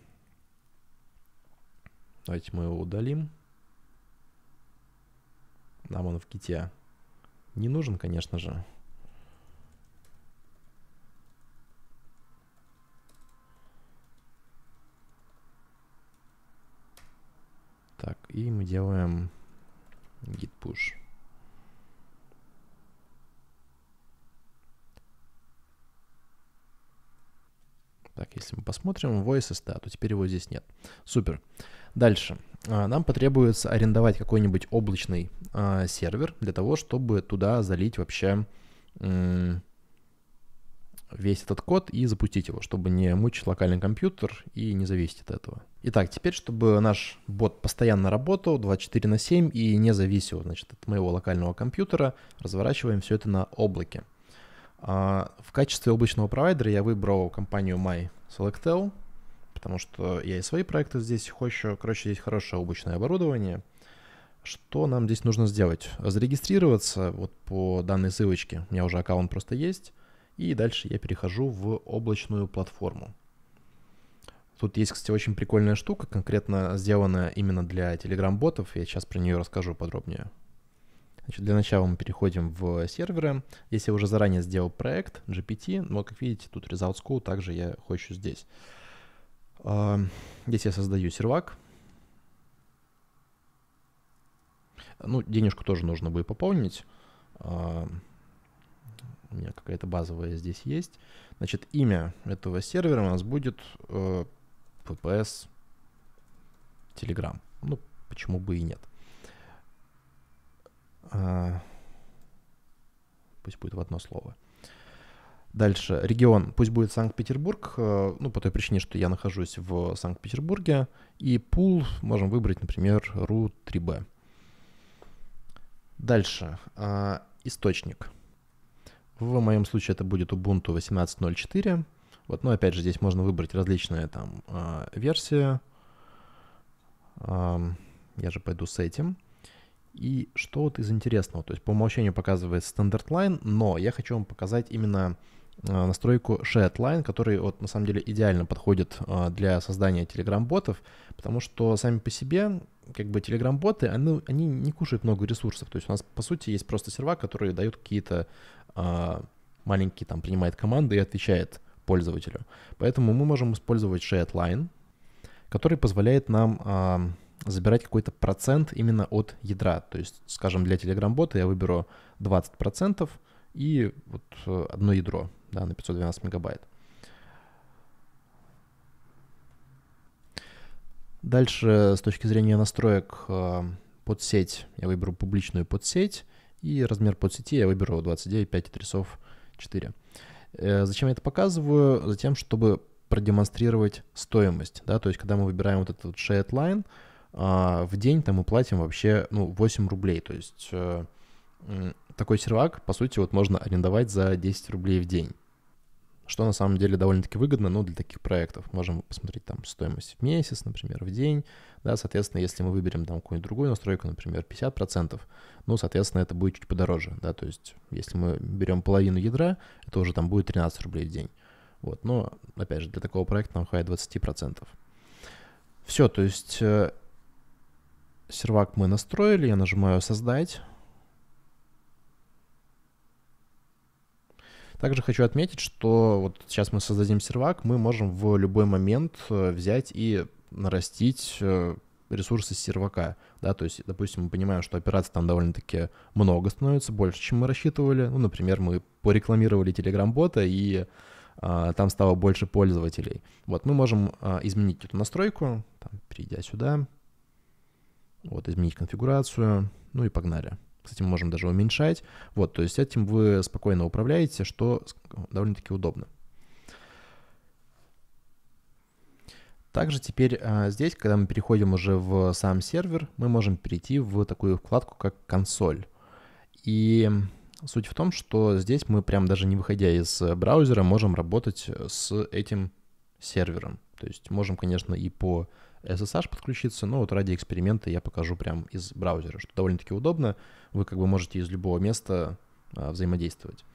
давайте мы его удалим. Нам он в ките не нужен, конечно же. Так, и мы делаем git push. Так, если мы посмотрим, voice sta, то теперь его здесь нет. Супер. Дальше. А, нам потребуется арендовать какой-нибудь облачный э, сервер для того, чтобы туда залить вообще э, весь этот код и запустить его, чтобы не мучить локальный компьютер и не зависеть от этого. Итак, теперь, чтобы наш бот постоянно работал 24 на 7 и не зависел значит, от моего локального компьютера, разворачиваем все это на облаке. А, в качестве облачного провайдера я выбрал компанию MySelectel, потому что я и свои проекты здесь хочу. Короче, здесь хорошее облачное оборудование. Что нам здесь нужно сделать? Зарегистрироваться вот по данной ссылочке. У меня уже аккаунт просто есть и дальше я перехожу в облачную платформу. Тут есть, кстати, очень прикольная штука, конкретно сделанная именно для Telegram-ботов. Я сейчас про нее расскажу подробнее. Значит, для начала мы переходим в серверы. Если я уже заранее сделал проект GPT, но, как видите, тут Result School также я хочу здесь. А, здесь я создаю сервак. Ну, денежку тоже нужно будет пополнить. А, у меня какая-то базовая здесь есть. Значит, имя этого сервера у нас будет э, PPS Telegram. Ну, почему бы и нет. А, пусть будет в одно слово. Дальше, регион, пусть будет Санкт-Петербург, э, ну, по той причине, что я нахожусь в Санкт-Петербурге, и пул можем выбрать, например, RU3B. Дальше, э, источник. В моем случае это будет Ubuntu 18.04. Вот, но опять же, здесь можно выбрать различные там а, версии. Я же пойду с этим. И что вот из интересного? То есть по умолчанию показывает Standard Line, но я хочу вам показать именно а, настройку Shared Line, который вот на самом деле идеально подходит а, для создания Telegram-ботов, потому что сами по себе как бы телеграм-боты, они, они не кушают много ресурсов. То есть у нас, по сути, есть просто сервак, который дает какие-то а, маленькие, там, принимает команды и отвечает пользователю. Поэтому мы можем использовать SharedLine, который позволяет нам а, забирать какой-то процент именно от ядра. То есть, скажем, для телеграм бота я выберу 20% и вот э, одно ядро да, на 512 мегабайт. Дальше э, с точки зрения настроек э, под сеть я выберу публичную подсеть, и размер подсети я выберу 29, 5 4. Зачем я это показываю? Затем, чтобы продемонстрировать стоимость. Да? То есть, когда мы выбираем вот этот вот shared line, э, в день там мы платим вообще ну, 8 рублей. То есть такой сервак, по сути, вот можно арендовать за 10 рублей в день что на самом деле довольно-таки выгодно, ну, для таких проектов. Можем посмотреть там стоимость в месяц, например, в день, да, соответственно, если мы выберем там какую-нибудь другую настройку, например, 50%, ну, соответственно, это будет чуть подороже, да, то есть если мы берем половину ядра, это уже там будет 13 рублей в день. Вот, но, опять же, для такого проекта нам хватит 20%. Все, то есть э, сервак мы настроили, я нажимаю «Создать», Также хочу отметить, что вот сейчас мы создадим сервак, мы можем в любой момент э, взять и нарастить э, ресурсы сервака, да, то есть, допустим, мы понимаем, что операций там довольно-таки много становится, больше, чем мы рассчитывали, ну, например, мы порекламировали Telegram-бота, и а, там стало больше пользователей. Вот, мы можем а, изменить эту настройку, там, перейдя сюда, вот, изменить конфигурацию, ну и погнали. Кстати, мы можем даже уменьшать. Вот, то есть этим вы спокойно управляете, что довольно-таки удобно. Также теперь а, здесь, когда мы переходим уже в сам сервер, мы можем перейти в такую вкладку, как консоль. И суть в том, что здесь мы прям даже не выходя из браузера можем работать с этим сервером. То есть можем, конечно, и по SSH подключиться, но вот ради эксперимента я покажу прям из браузера, что довольно-таки удобно. Вы как бы можете из любого места а, взаимодействовать.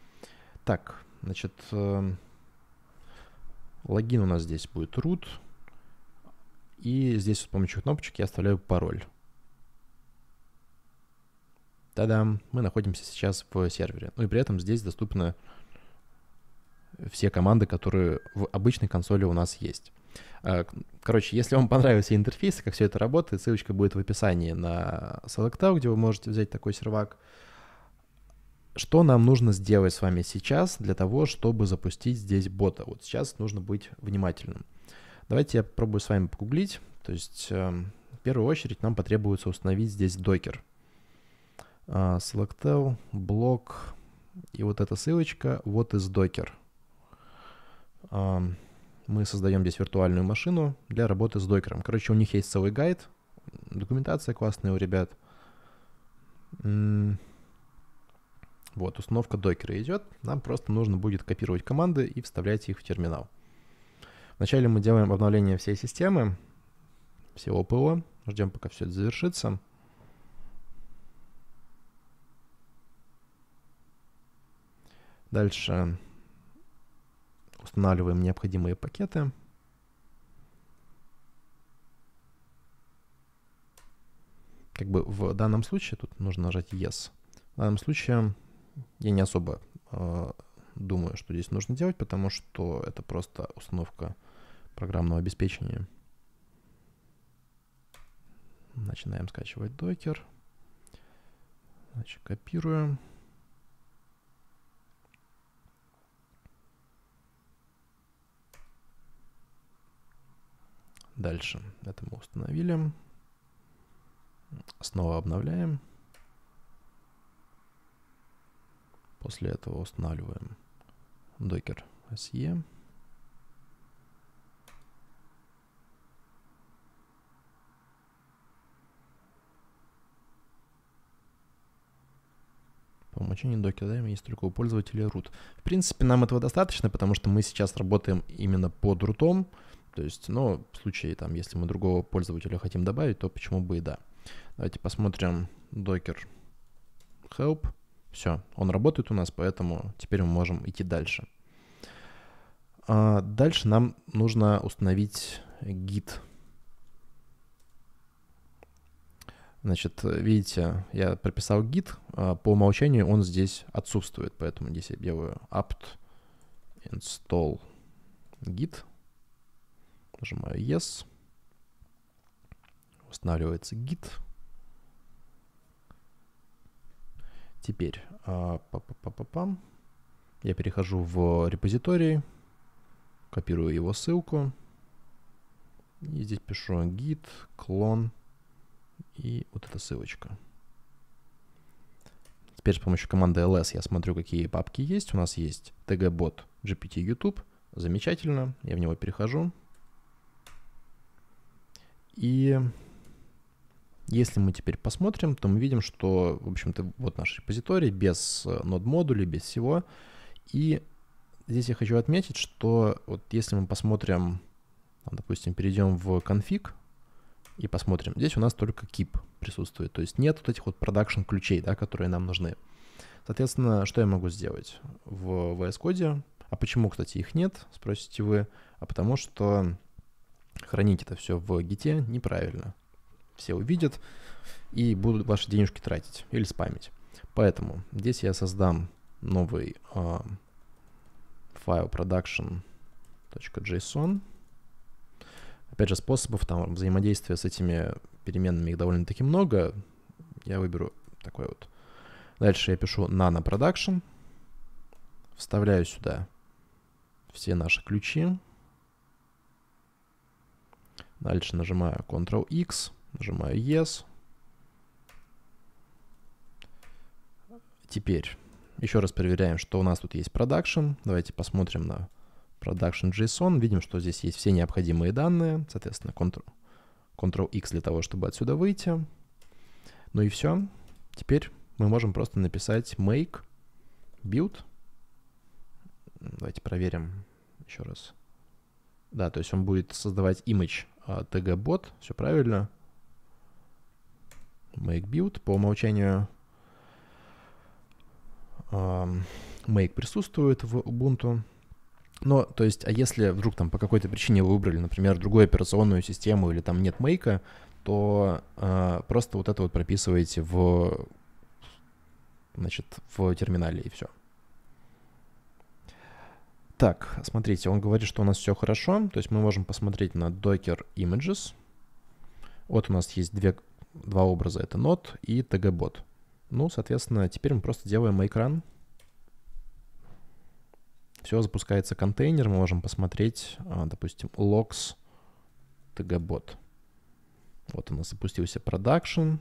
Так, значит, э, логин у нас здесь будет root. И здесь с помощью кнопочек я оставляю пароль. Та-дам! Мы находимся сейчас в сервере. Ну и при этом здесь доступны все команды, которые в обычной консоли у нас есть. А, короче, если вам понравился интерфейс, как все это работает, ссылочка будет в описании на SelectAu, где вы можете взять такой сервак. Что нам нужно сделать с вами сейчас для того, чтобы запустить здесь бота? Вот сейчас нужно быть внимательным. Давайте я попробую с вами погуглить. То есть э, в первую очередь нам потребуется установить здесь докер. Selectel, а, блок и вот эта ссылочка вот из докер мы создаем здесь виртуальную машину для работы с докером. Короче, у них есть целый гайд, документация классная у ребят. Вот, установка докера идет. Нам просто нужно будет копировать команды и вставлять их в терминал. Вначале мы делаем обновление всей системы, всего ПО. Ждем, пока все это завершится. Дальше устанавливаем необходимые пакеты. Как бы в данном случае, тут нужно нажать Yes. В данном случае я не особо э, думаю, что здесь нужно делать, потому что это просто установка программного обеспечения. Начинаем скачивать докер. Значит, копируем. Дальше это мы установили. Снова обновляем. После этого устанавливаем Docker SE. По умолчанию Docker DAM есть только у пользователя root. В принципе, нам этого достаточно, потому что мы сейчас работаем именно под рутом. То есть, ну, в случае, там, если мы другого пользователя хотим добавить, то почему бы и да. Давайте посмотрим docker help. Все, он работает у нас, поэтому теперь мы можем идти дальше. А дальше нам нужно установить Git. Значит, видите, я прописал Git а, По умолчанию он здесь отсутствует, поэтому здесь я делаю apt install git. Нажимаю Yes. Устанавливается Git. Теперь а, па -па -па -па -пам. я перехожу в репозиторий, копирую его ссылку. И здесь пишу git, клон и вот эта ссылочка. Теперь с помощью команды ls я смотрю, какие папки есть. У нас есть tgbot gpt youtube. Замечательно, я в него перехожу. И если мы теперь посмотрим, то мы видим, что, в общем-то, вот наш репозиторий без э, нод модулей, без всего. И здесь я хочу отметить, что вот если мы посмотрим, там, допустим, перейдем в конфиг и посмотрим, здесь у нас только keep присутствует, то есть нет вот этих вот production ключей, да, которые нам нужны. Соответственно, что я могу сделать в VS Code? А почему, кстати, их нет, спросите вы? А потому что Хранить это все в гите неправильно. Все увидят и будут ваши денежки тратить или спамить. Поэтому здесь я создам новый э, файл production.json. Опять же, способов там взаимодействия с этими переменными их довольно-таки много. Я выберу такой вот. Дальше я пишу nano production. Вставляю сюда все наши ключи. Дальше нажимаю Ctrl-X, нажимаю Yes. Теперь еще раз проверяем, что у нас тут есть Production. Давайте посмотрим на production JSON. Видим, что здесь есть все необходимые данные. Соответственно, Ctrl-X для того, чтобы отсюда выйти. Ну и все. Теперь мы можем просто написать make build. Давайте проверим еще раз. Да, то есть он будет создавать image tg-бот, все правильно. Make build по умолчанию make присутствует в Ubuntu. Но, то есть, а если вдруг там по какой-то причине вы выбрали, например, другую операционную систему или там нет мейка, то э, просто вот это вот прописываете в, значит, в терминале и все. Так, смотрите, он говорит, что у нас все хорошо. То есть мы можем посмотреть на Docker Images. Вот у нас есть две, два образа. Это Node и tgbot. Ну, соответственно, теперь мы просто делаем экран. Все, запускается контейнер. Мы можем посмотреть, а, допустим, logs tgbot. Вот у нас запустился production,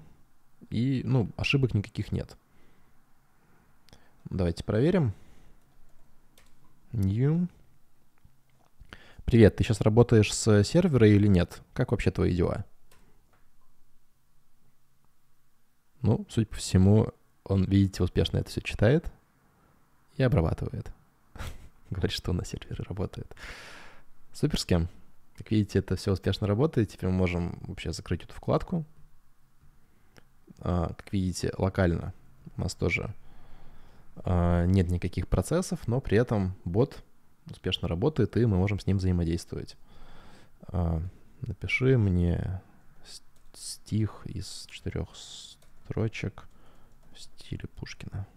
И, ну, ошибок никаких нет. Давайте проверим. New. Привет, ты сейчас работаешь с сервера или нет? Как вообще твои дела? Ну, судя по всему, он, видите, успешно это все читает и обрабатывает. [LAUGHS] Говорит, что он на сервере работает. Супер с кем? Как видите, это все успешно работает. Теперь мы можем вообще закрыть эту вкладку. А, как видите, локально у нас тоже а, нет никаких процессов, но при этом бот успешно работает, и мы можем с ним взаимодействовать. А, напиши мне стих из четырех строчек в стиле Пушкина.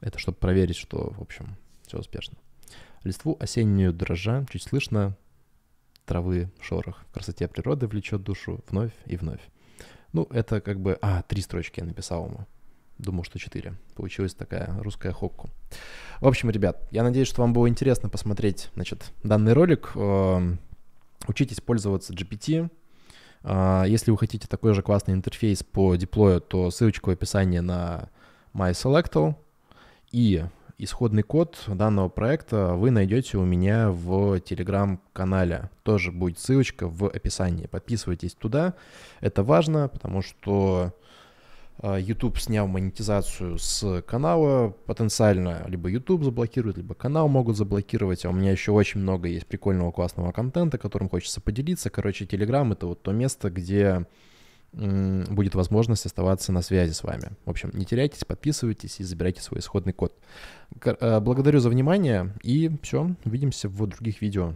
Это чтобы проверить, что, в общем, все успешно. Листву осеннюю дрожа, чуть слышно травы шорох. красоте природы влечет душу вновь и вновь. Ну, это как бы... А, три строчки я написал ему. Думал, что четыре. Получилась такая русская хокку. В общем, ребят, я надеюсь, что вам было интересно посмотреть, значит, данный ролик. Эм, учитесь пользоваться GPT. Э, если вы хотите такой же классный интерфейс по диплою, то ссылочка в описании на MySelectal. И Исходный код данного проекта вы найдете у меня в телеграм-канале. Тоже будет ссылочка в описании. Подписывайтесь туда. Это важно, потому что а, YouTube снял монетизацию с канала потенциально. Либо YouTube заблокирует, либо канал могут заблокировать. А у меня еще очень много есть прикольного классного контента, которым хочется поделиться. Короче, Telegram — это вот то место, где будет возможность оставаться на связи с вами. В общем, не теряйтесь, подписывайтесь и забирайте свой исходный код. Э, благодарю за внимание и все, увидимся в других видео.